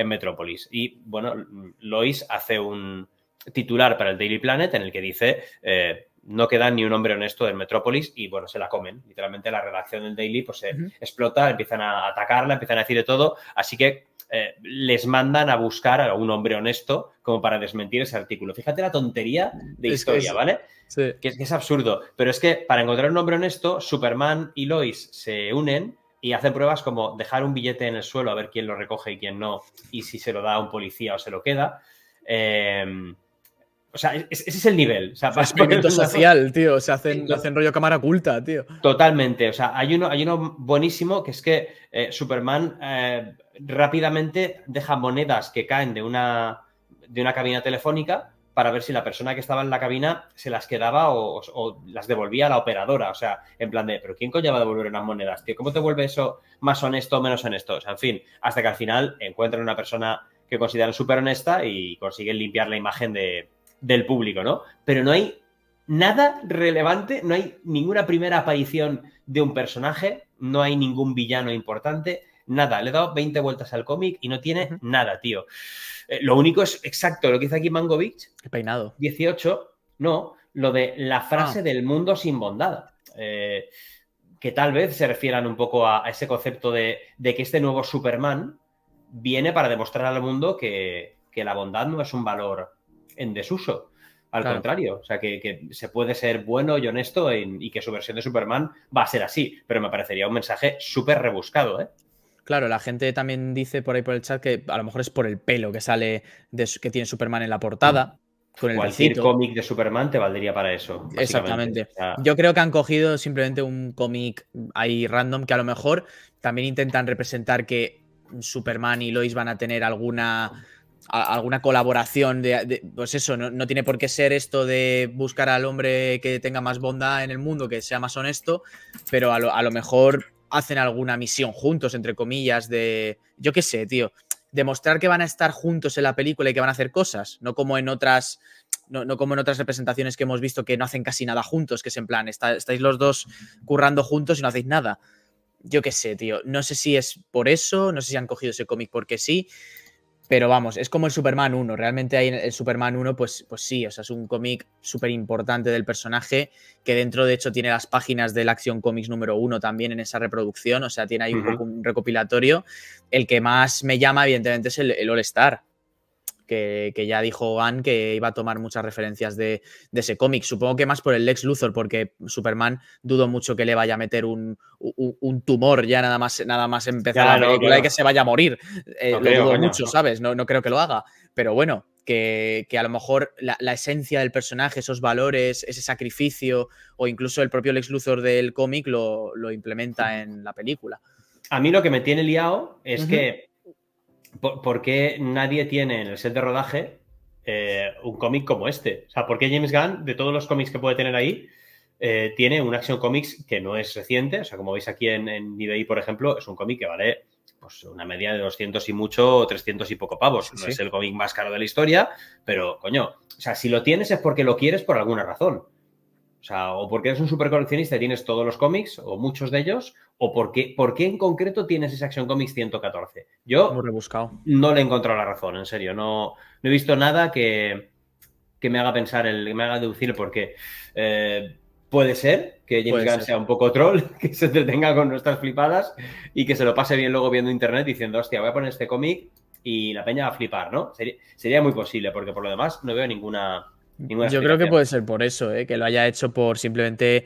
Metrópolis. Y bueno, Lois hace un titular para el Daily Planet en el que dice eh, no queda ni un hombre honesto en Metrópolis y bueno, se la comen. Literalmente la redacción del Daily pues se explota, empiezan a atacarla, empiezan a decir de todo. Así que eh, les mandan a buscar a un hombre honesto como para desmentir ese artículo. Fíjate la tontería de historia, ¿vale? Que, es absurdo. Pero es que para encontrar un hombre honesto, Superman y Lois se unen y hacen pruebas como dejar un billete en el suelo a ver quién lo recoge y quién no, y si se lo da a un policía o se lo queda. Em, o sea, ese es el nivel. O sea, social, tío. Se hacen, hacen, rollo cámara oculta, tío. Totalmente. O sea, hay uno, hay uno buenísimo que es que eh, Superman eh, rápidamente deja monedas que caen de una, de una cabina telefónica para ver si la persona que estaba en la cabina se las quedaba o, las devolvía a la operadora. O sea, en plan de, pero ¿quién coño va a devolver unas monedas, ¿Cómo te vuelve eso más honesto o menos honesto? O sea, en fin, hasta que al final encuentran una persona que consideran súper honesta y consiguen limpiar la imagen de, del público, ¿no? Pero no hay nada relevante, no hay ninguna primera aparición de un personaje, no hay ningún villano importante, nada. Le he dado 20 vueltas al cómic y no tiene nada, tío. Eh, lo único es exacto lo que dice aquí Mangovich, El peinado. 18, no, lo de la frase ah. del mundo sin bondad. Eh, que tal vez se refieran un poco a, ese concepto de, que este nuevo Superman viene para demostrar al mundo que, la bondad no es un valor en desuso. Al contrario, o sea, que, se puede ser bueno y honesto y que su versión de Superman va a ser así, pero me parecería un mensaje súper rebuscado, ¿eh? Claro, la gente también dice por ahí por el chat que a lo mejor es por el pelo que sale de, que tiene Superman en la portada. Mm. Cualquier cómic de Superman te valdría para eso. Exactamente. Yo creo que han cogido simplemente un cómic ahí random que a lo mejor también intentan representar que Superman y Lois van a tener alguna alguna colaboración de, pues eso, no, tiene por qué ser esto de buscar al hombre que tenga más bondad en el mundo, que sea más honesto, pero a lo, a lo mejor hacen alguna misión juntos, entre comillas, de, yo qué sé, tío, demostrar que van a estar juntos en la película y que van a hacer cosas, no como en otras, no, como en otras representaciones que hemos visto que no hacen casi nada juntos, que es en plan, estáis los dos currando juntos y no hacéis nada. Yo qué sé, tío, no sé si es por eso, no sé si han cogido ese cómic porque sí, pero vamos, es como el Superman 1. Realmente hay el Superman 1, pues, pues sí, o sea, es un cómic súper importante del personaje, que dentro de hecho tiene las páginas del Action Comics número 1 también en esa reproducción, o sea, tiene ahí un, recopilatorio. El que más me llama, evidentemente, es el All Star, que, ya dijo Ann que iba a tomar muchas referencias de, ese cómic. Supongo que más por el Lex Luthor, porque Superman dudo mucho que le vaya a meter un, tumor ya nada más, nada más empezar la película y que se vaya a morir. Eh, lo dudo mucho, ¿sabes? No, no creo que lo haga. Pero bueno, que, a lo mejor la, esencia del personaje, esos valores, ese sacrificio, o incluso el propio Lex Luthor del cómic lo, implementa en la película. A mí lo que me tiene liado es que por, qué nadie tiene en el set de rodaje eh, un cómic como este. O sea, ¿por qué James Gunn, de todos los cómics que puede tener ahí, eh, tiene un Action Comics que no es reciente? O sea, como veis aquí en, en por ejemplo, es un cómic que vale pues, una media de 200 y mucho o 300 y poco pavos. No es el cómic más caro de la historia, pero coño, o sea, si lo tienes es porque lo quieres por alguna razón sea, o porque eres un super coleccionista y tienes todos los cómics, o muchos de ellos, o porque, por qué en concreto tienes esa Action Comics 114. Yo no le he encontrado la razón, en serio. No, he visto nada que, me haga pensar, el, que me haga deducir porque por qué. Eh, puede ser que James Gunn sea un poco troll, que se detenga con nuestras flipadas y que se lo pase bien luego viendo internet diciendo, hostia, voy a poner este cómic y la peña va a flipar, ¿no? sería muy posible, porque por lo demás no veo ninguna yo creo que puede ser por eso, ¿eh? que lo haya hecho por simplemente,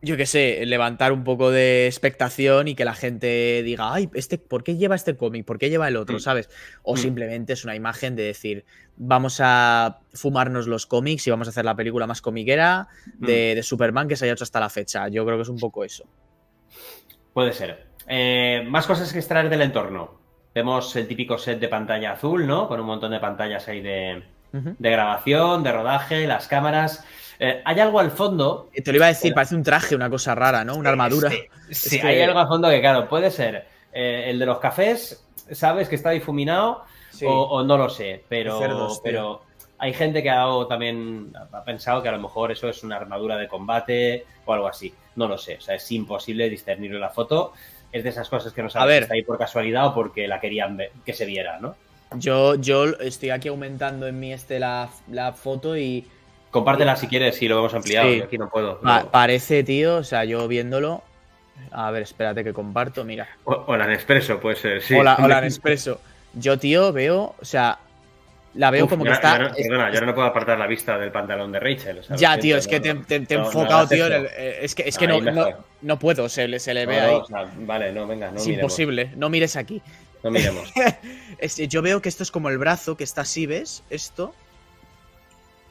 yo qué sé, levantar un poco de expectación y que la gente diga, ay, este, ¿por qué lleva este cómic? ¿Por qué lleva el otro? Mm. ¿Sabes? O mm. simplemente es una imagen de decir, vamos a fumarnos los cómics y vamos a hacer la película más comiquera de, mm. Superman que se haya hecho hasta la fecha. Yo creo que es un poco eso. Puede ser. Eh, más cosas que extraer del entorno. Vemos el típico set de pantalla azul, ¿no? Con un montón de pantallas ahí de, de grabación, de rodaje, las cámaras. Eh, hay algo al fondo. Te lo iba a decir, eh, parece un traje, una cosa rara, ¿no? Una eh, armadura. Sí, hay algo al fondo que, claro, puede ser el de los cafés, sabes que está difuminado, o, no lo sé, pero, pero hay gente que ha también ha pensado que a lo mejor eso es una armadura de combate o algo así. No lo sé, o sea, es imposible discernir la foto. Es de esas cosas que no sabes a ver. está ahí por casualidad o porque la querían ver, que se viera, ¿no? Yo, yo estoy aquí aumentando en mí este la, la foto y. Compártela si quieres, si lo vemos ampliado. Sí. Aquí no puedo. parece, tío, o sea, yo viéndolo. A ver, espérate que comparto, mira. hola Nespresso, pues ser, sí. Hola, hola Nespresso. Yo, tío, veo, o sea, la veo como que está. no, perdona, yo no puedo apartar la vista del pantalón de Rachel. Ya, tío, es que te, he enfocado, tío. Eh, es que, es que no, no, puedo, se, se le ve ahí. vale, no, venga, no Es imposible, no mires aquí. No miremos. Este, yo veo que esto es como el brazo que está así, ¿ves? Esto.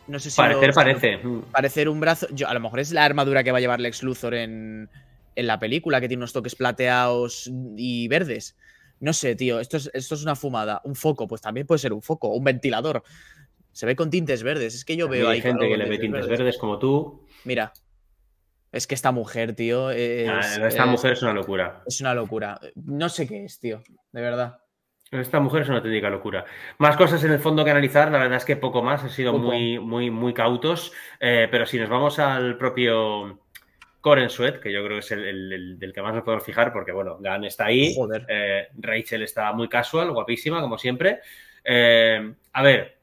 No sé si. Parecer, parece. Parecer un brazo. Yo, a lo mejor es la armadura que va a llevar Lex Luthor en, la película, que tiene unos toques plateados y verdes. No sé, tío. Esto es, esto es una fumada. Un foco, pues también puede ser un foco. Un ventilador. Se ve con tintes verdes. Es que yo veo hay ahí. Hay gente que le ve tintes verdes como tú. Mira, es que esta mujer, tío. Ah, esta eh, mujer es una locura. Es una locura. No sé qué es, tío, de verdad. Esta mujer es una auténtica locura. Más cosas en el fondo que analizar, la verdad es que poco más, han sido muy, muy, muy cautos. Eh, pero si nos vamos al propio Coren Sweat, que yo creo que es el, del que más nos podemos fijar, porque bueno, Gan está ahí. Joder. Eh, Rachel está muy casual, guapísima, como siempre. a ver,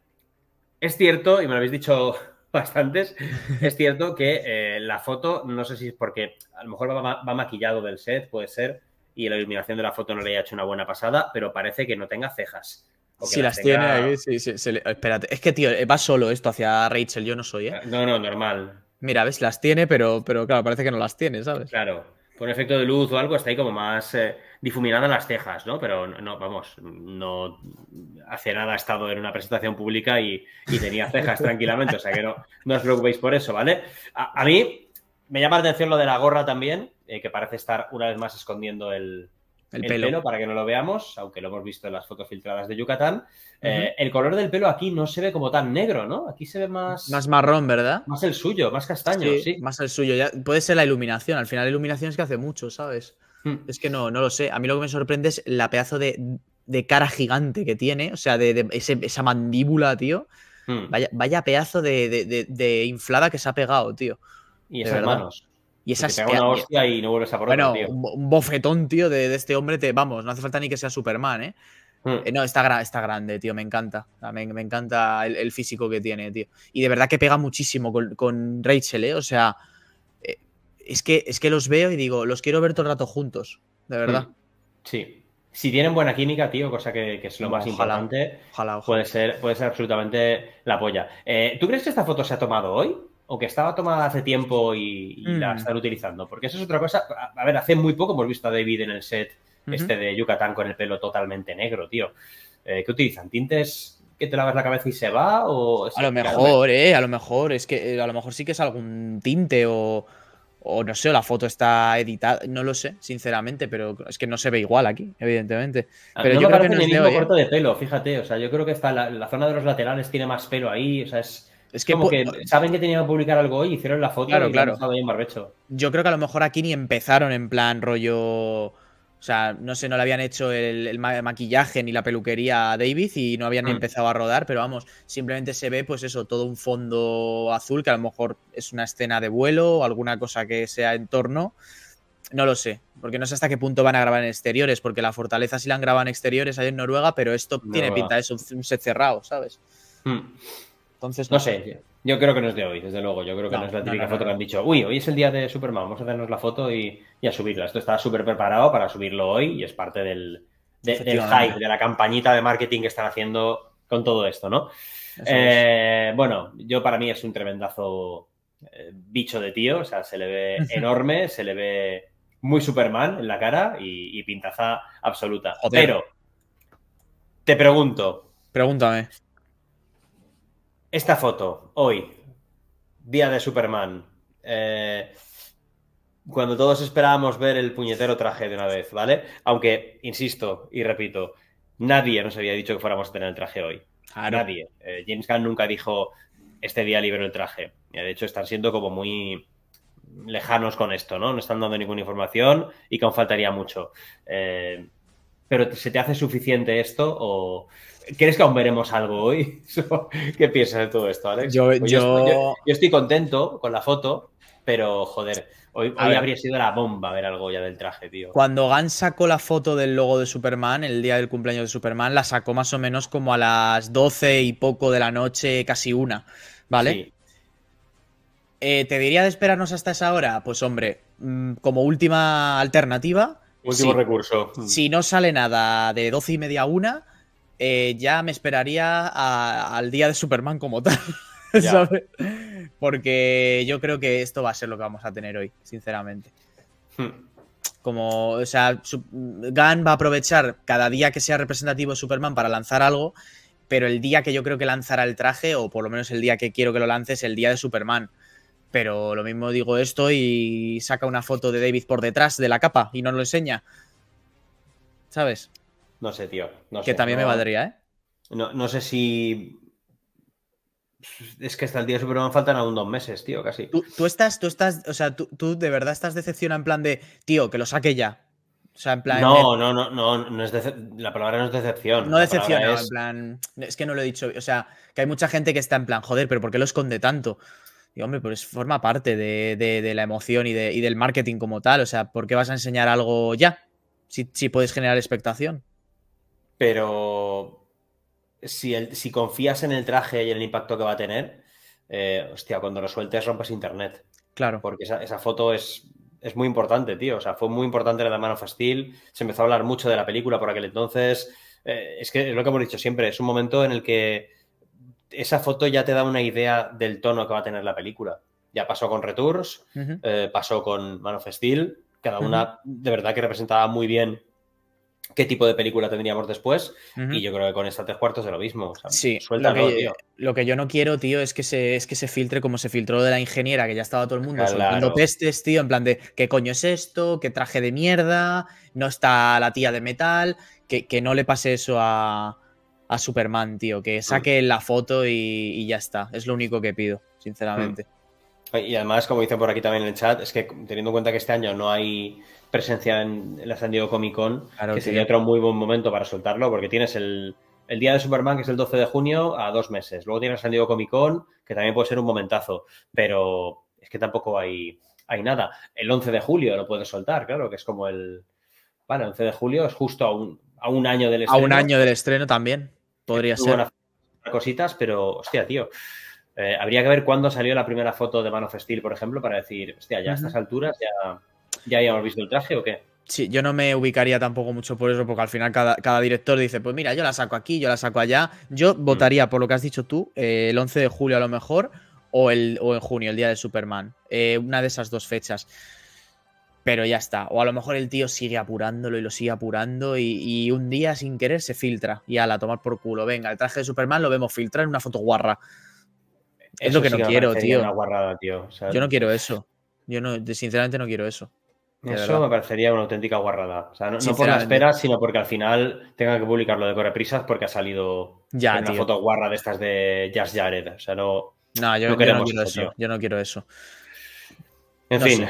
es cierto, y me lo habéis dicho bastantes. Es cierto que eh, la foto, no sé si es porque a lo mejor va, maquillado del set, puede ser, y la iluminación de la foto no le haya hecho una buena pasada, pero parece que no tenga cejas. Si las, tiene ahí, sí, espérate. Es que, tío, eh, va solo esto hacia Rachel, yo no soy, ¿eh? No, no, normal. Mira, ves, las tiene, pero, pero claro, parece que no las tiene, ¿sabes? Claro, por efecto de luz o algo, está ahí como más... Eh, Difuminada las cejas, ¿no? Pero no, vamos, no hace nada ha estado en una presentación pública y, tenía cejas tranquilamente, o sea que no, os preocupéis por eso, ¿vale? A, mí me llama la atención lo de la gorra también, eh, que parece estar una vez más escondiendo el, el, pelo. para que no lo veamos, aunque lo hemos visto en las fotos filtradas de Yucatán. Eh, el color del pelo aquí no se ve como tan negro, ¿no? Aquí se ve más. Más marrón, ¿verdad? Más el suyo, más castaño, sí. Más el suyo. puede ser la iluminación. Al final, la iluminación es que hace mucho, ¿sabes? Hmm. Es que no, no lo sé. A mí lo que me sorprende es la pedazo de, cara gigante que tiene, o sea, de, esa mandíbula, tío. Hmm. Vaya, pedazo de, inflada que se ha pegado, tío. Y esas manos. Y esas te una hostia y no vuelves a por Bueno, tío. un bofetón, tío, de, este hombre, te, vamos, no hace falta ni que sea Superman, ¿eh? Hmm. eh no, está, está grande, tío, me encanta. Me, me encanta el, físico que tiene, tío. Y de verdad que pega muchísimo con, con Rachel, ¿eh? O sea, es que, es que los veo y digo, los quiero ver todo el rato juntos, de verdad. Mm, sí. Si tienen buena química, tío, cosa que, es lo más importante, Puede, ser, puede ser absolutamente la polla. Eh, ¿Tú crees que esta foto se ha tomado hoy? ¿O que estaba tomada hace tiempo y, la mm. están utilizando? Porque eso es otra cosa. A, ver, hace muy poco hemos visto a David en el set este de Yucatán con el pelo totalmente negro, tío. Eh, ¿Qué utilizan? ¿Tintes que te lavas la cabeza y se va? O... A lo mejor, eh, a lo mejor. Es que eh, a lo mejor sí que es algún tinte o o no sé, la foto está editada, no lo sé, sinceramente, pero es que no se ve igual aquí, evidentemente. Ah, pero no yo creo que el mismo corto de pelo, fíjate, o sea, yo creo que está la, zona de los laterales tiene más pelo ahí, o sea, es, es que como que saben que tenían que publicar algo hoy, hicieron la foto claro, y claro. Ahí en barbecho. Yo creo que a lo mejor aquí ni empezaron en plan rollo o sea, no sé, no le habían hecho el, maquillaje ni la peluquería a David y no habían mm. empezado a rodar, pero vamos, simplemente se ve, pues eso, todo un fondo azul que a lo mejor es una escena de vuelo o alguna cosa que sea en torno. No lo sé, porque no sé hasta qué punto van a grabar en exteriores, porque la fortaleza sí la han grabado en exteriores ahí en Noruega, pero esto tiene pinta es un set cerrado, ¿sabes? Mm. Entonces, no, sé. Yo creo que no es de hoy, desde luego. Yo creo que no, es la típica foto que han dicho, uy, hoy es el día de Superman, vamos a hacernos la foto y, a subirla. Esto está súper preparado para subirlo hoy y es parte del, hype, de la campañita de marketing que están haciendo con todo esto, ¿no? Eh, bueno, yo para mí es un tremendazo eh, bicho de tío, o sea, se le ve enorme, se le ve muy Superman en la cara y, pintaza absoluta. Pero, te pregunto. Pregúntame. Esta foto, hoy, día de Superman. Eh, cuando todos esperábamos ver el puñetero traje de una vez, ¿vale? Aunque, insisto y repito, nadie nos había dicho que fuéramos a tener el traje hoy. Nadie. Eh, James Gunn nunca dijo, este día libero el traje. De hecho, están siendo como muy lejanos con esto, ¿no? No están dando ninguna información y que aún faltaría mucho. Eh, pero ¿se te hace suficiente esto o crees que aún veremos algo hoy? ¿Qué piensas de todo esto, Alex? Pues yo, estoy, contento con la foto, pero joder, hoy, habría sido la bomba ver algo ya del traje, tío. Cuando Gan sacó la foto del logo de Superman, el día del cumpleaños de Superman, la sacó más o menos como a las 12 y poco de la noche, casi una, ¿vale? Eh, ¿Te diría de esperarnos hasta esa hora? Pues hombre, mm, como última alternativa, Último recurso. Si no sale nada de 12 y media a una, eh, ya me esperaría al día de Superman como tal. Porque yo creo que esto va a ser lo que vamos a tener hoy, sinceramente. Hmm. Como, o sea, Gunn va a aprovechar cada día que sea representativo de Superman para lanzar algo, pero el día que yo creo que lanzará el traje, o por lo menos el día que quiero que lo lance, es el día de Superman. Pero lo mismo digo esto y saca una foto de David por detrás de la capa y no lo enseña. ¿Sabes? No sé, tío. que también me valdría, ¿eh? No, no, sé si. Es que hasta el día de Superman faltan aún dos meses, tío, casi. Tú, tú estás, tú estás, o sea, tú, de verdad estás decepcionado en plan de, tío, que lo saque ya. O sea, en plan. No, no, no, no, no es la palabra no es decepción. No decepciones en plan. Es que no lo he dicho. O sea, que hay mucha gente que está en plan, joder, pero ¿por qué lo esconde tanto? Y hombre, pues forma parte de, la emoción y, del marketing como tal. O sea, ¿por qué vas a enseñar algo ya? Si, puedes generar expectación. Pero si, si, confías en el traje y en el impacto que va a tener, eh, hostia, cuando lo sueltes rompes internet. Claro. Porque esa, foto es, es, muy importante, tío. O sea, fue muy importante la de Man of Se empezó a hablar mucho de la película por aquel entonces. Eh, es que es lo que hemos dicho siempre. Es un momento en el que esa foto ya te da una idea del tono que va a tener la película. Ya pasó con Returns, eh, pasó con Man of Steel, cada una de verdad que representaba muy bien qué tipo de película tendríamos después. Y yo creo que con esta tres cuartos de lo mismo. sí, suelta lo que, yo no quiero, tío, es que se, es que se filtre como se filtró de la ingeniera, que ya estaba todo el mundo pestes, tío, en plan de qué coño es esto, qué traje de mierda, no está la tía de metal, que, que no le pase eso a, a Superman, tío. Que mm. saque la foto y, ya está. Es lo único que pido, sinceramente. Mm. Y además, como dicen por aquí también en el chat, es que teniendo en cuenta que este año no hay presencia en la San Diego Comic Con, que sería otro muy buen momento para soltarlo, porque tienes el, día de Superman, que es el 12 de junio, a dos meses. Luego tienes la San Diego Comic Con, que también puede ser un momentazo, pero es que tampoco hay, hay nada. El 11 de julio lo puedes soltar, claro, que es como el... bueno, el 11 de julio es justo a un a un año del estreno. A un año del estreno también, podría ser. cositas, pero hostia, tío. Eh, habría que ver cuándo salió la primera foto de Man of Steel, por ejemplo, para decir, hostia, ya a estas alturas ya, ya habíamos visto el traje o qué. Sí, yo no me ubicaría tampoco mucho por eso, porque al final cada, director dice, pues mira, yo la saco aquí, yo la saco allá. Yo mm. votaría, por lo que has dicho tú, eh, el 11 de julio a lo mejor, o, el, o en junio, el día de Superman. Eh, una de esas dos fechas pero ya está. O a lo mejor el tío sigue apurándolo y lo sigue apurando y, un día sin querer se filtra y a la tomar por culo. Venga, el traje de Superman lo vemos filtrar en una foto guarra. Es lo que no quiero, tío. yo no quiero eso. Yo no, sinceramente no quiero eso. Eso me parecería una auténtica guarrada. O sea, no, por la espera, sino porque al final tenga que publicarlo de correprisas porque ha salido ya, una foto guarra de estas de Jazz Jared. O sea, no. No, yo no, quiero eso, Yo no quiero eso. En fin.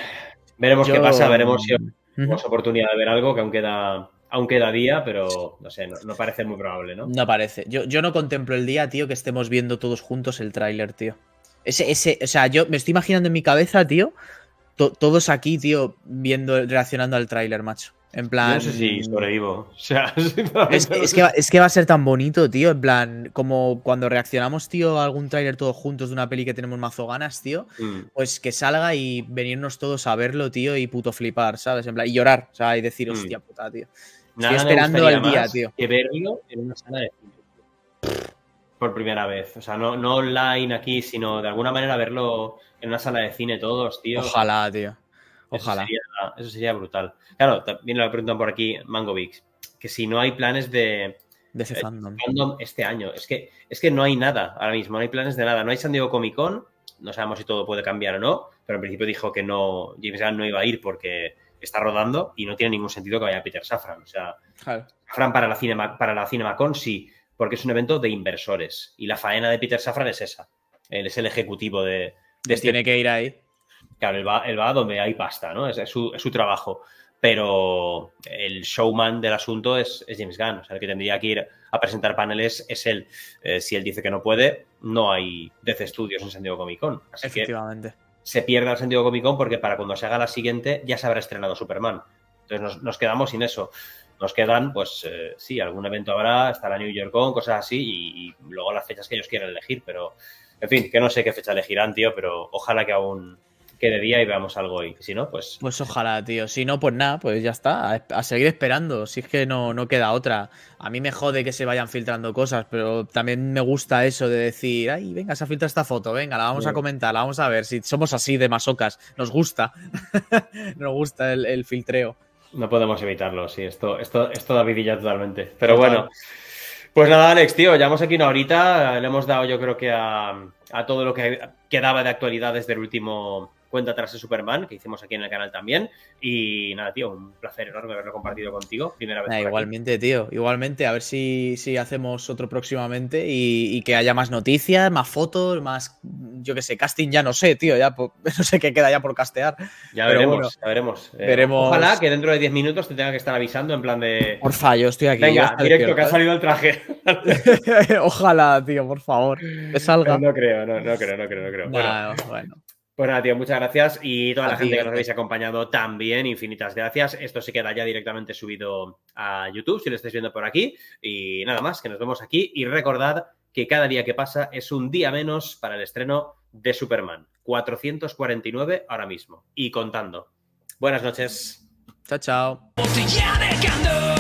Veremos qué pasa, veremos si mm, tenemos oportunidad de ver algo que aún queda, aún queda día, pero no sé, no, parece muy probable, ¿no? No parece. Yo, yo no contemplo el día, tío, que estemos viendo todos juntos el tráiler, tío. Ese, ese, o sea, yo me estoy imaginando en mi cabeza, tío, todos aquí, tío, viendo, reaccionando al tráiler, macho. En plan. No sé si sobrevivo. es, que va, a ser tan bonito, tío. En plan, como cuando reaccionamos, tío, a algún tráiler todos juntos de una peli que tenemos mazo ganas, tío. Mm. Pues que salga y venirnos todos a verlo, tío, y puto flipar, ¿sabes? En plan, y llorar, o sea, y decir, mm. hostia puta, tío. Nada esperando el día, tío. Que verlo en una sala de cine. Por primera vez. O sea, no online aquí, sino de alguna manera verlo en una sala de cine todos, tío. Ojalá, tío. Ojalá. Eso sería, brutal. Claro, también lo preguntan por aquí Mangovix, que si no hay planes de, eh, fandom. este año. Es que, es que no hay nada ahora mismo, no hay planes de nada. No hay San Diego Comic Con, no sabemos si todo puede cambiar o no, pero en principio dijo que no, James Gunn no iba a ir porque está rodando y no tiene ningún sentido que vaya Peter Safran. O sea, claro. para la, cinema, para la CinemaCon sí, porque es un evento de inversores y la faena de Peter Safran es esa. Él es el ejecutivo de... de este Tiene que ir ahí. Claro, él va, donde hay pasta, ¿no? Es, su, trabajo. Pero el showman del asunto es, James Gunn. O sea, el que tendría que ir a presentar paneles es él. Eh, si él dice que no puede, no hay DC Studios en sentido Comic Con. Así Efectivamente. Que se pierde el sentido Comic Con porque para cuando se haga la siguiente ya se habrá estrenado Superman. Entonces nos, quedamos sin eso. Nos quedan, pues eh, sí, algún evento habrá, estará New York Con, cosas así, y, y, luego las fechas que ellos quieran elegir, pero en fin, que no sé qué fecha elegirán, tío, pero ojalá que aún de día y veamos algo y Si no, pues. Pues ojalá, tío. Si no, pues nada, pues ya está. A, seguir esperando. Si es que no, queda otra. A mí me jode que se vayan filtrando cosas, pero también me gusta eso de decir, ay, venga, se ha esta foto, venga, la vamos a mm. comentar, la vamos a ver. Si somos así de masocas, nos gusta. nos gusta el, filtreo. No podemos evitarlo, sí. Esto, esto, esto da vidilla totalmente. Pero bueno. Pues nada, Alex, tío, Ya hemos aquí una horita. Le hemos dado, yo creo que a todo lo que quedaba de actualidad desde el último cuenta atrás de Superman, que hicimos aquí en el canal también. Y nada, tío, un placer enorme haberlo compartido contigo. Primera vez. igualmente, tío, igualmente. A ver si, si hacemos otro próximamente y, que haya más noticias, más fotos, más, yo que sé, casting, ya no sé, tío, ya no sé qué queda ya por castear. Ya veremos, ya veremos. Eh, veremos. Ojalá que dentro de 10 minutos te tenga que estar avisando en plan de. Porfa, yo estoy aquí. Venga, directo, que ha salido el traje. Ojalá, tío, por favor. Que salga. No, creo, no, no creo, no creo, creo. bueno. bueno. Bueno, pues tío, muchas gracias. Y toda la gente que nos habéis acompañado también, infinitas gracias. Esto se queda ya directamente subido a YouTube, si lo estáis viendo por aquí. Y nada más, que nos vemos aquí. Y recordad que cada día que pasa es un día menos para el estreno de Superman. 449 ahora mismo. Y contando. Buenas noches. Chao, chao.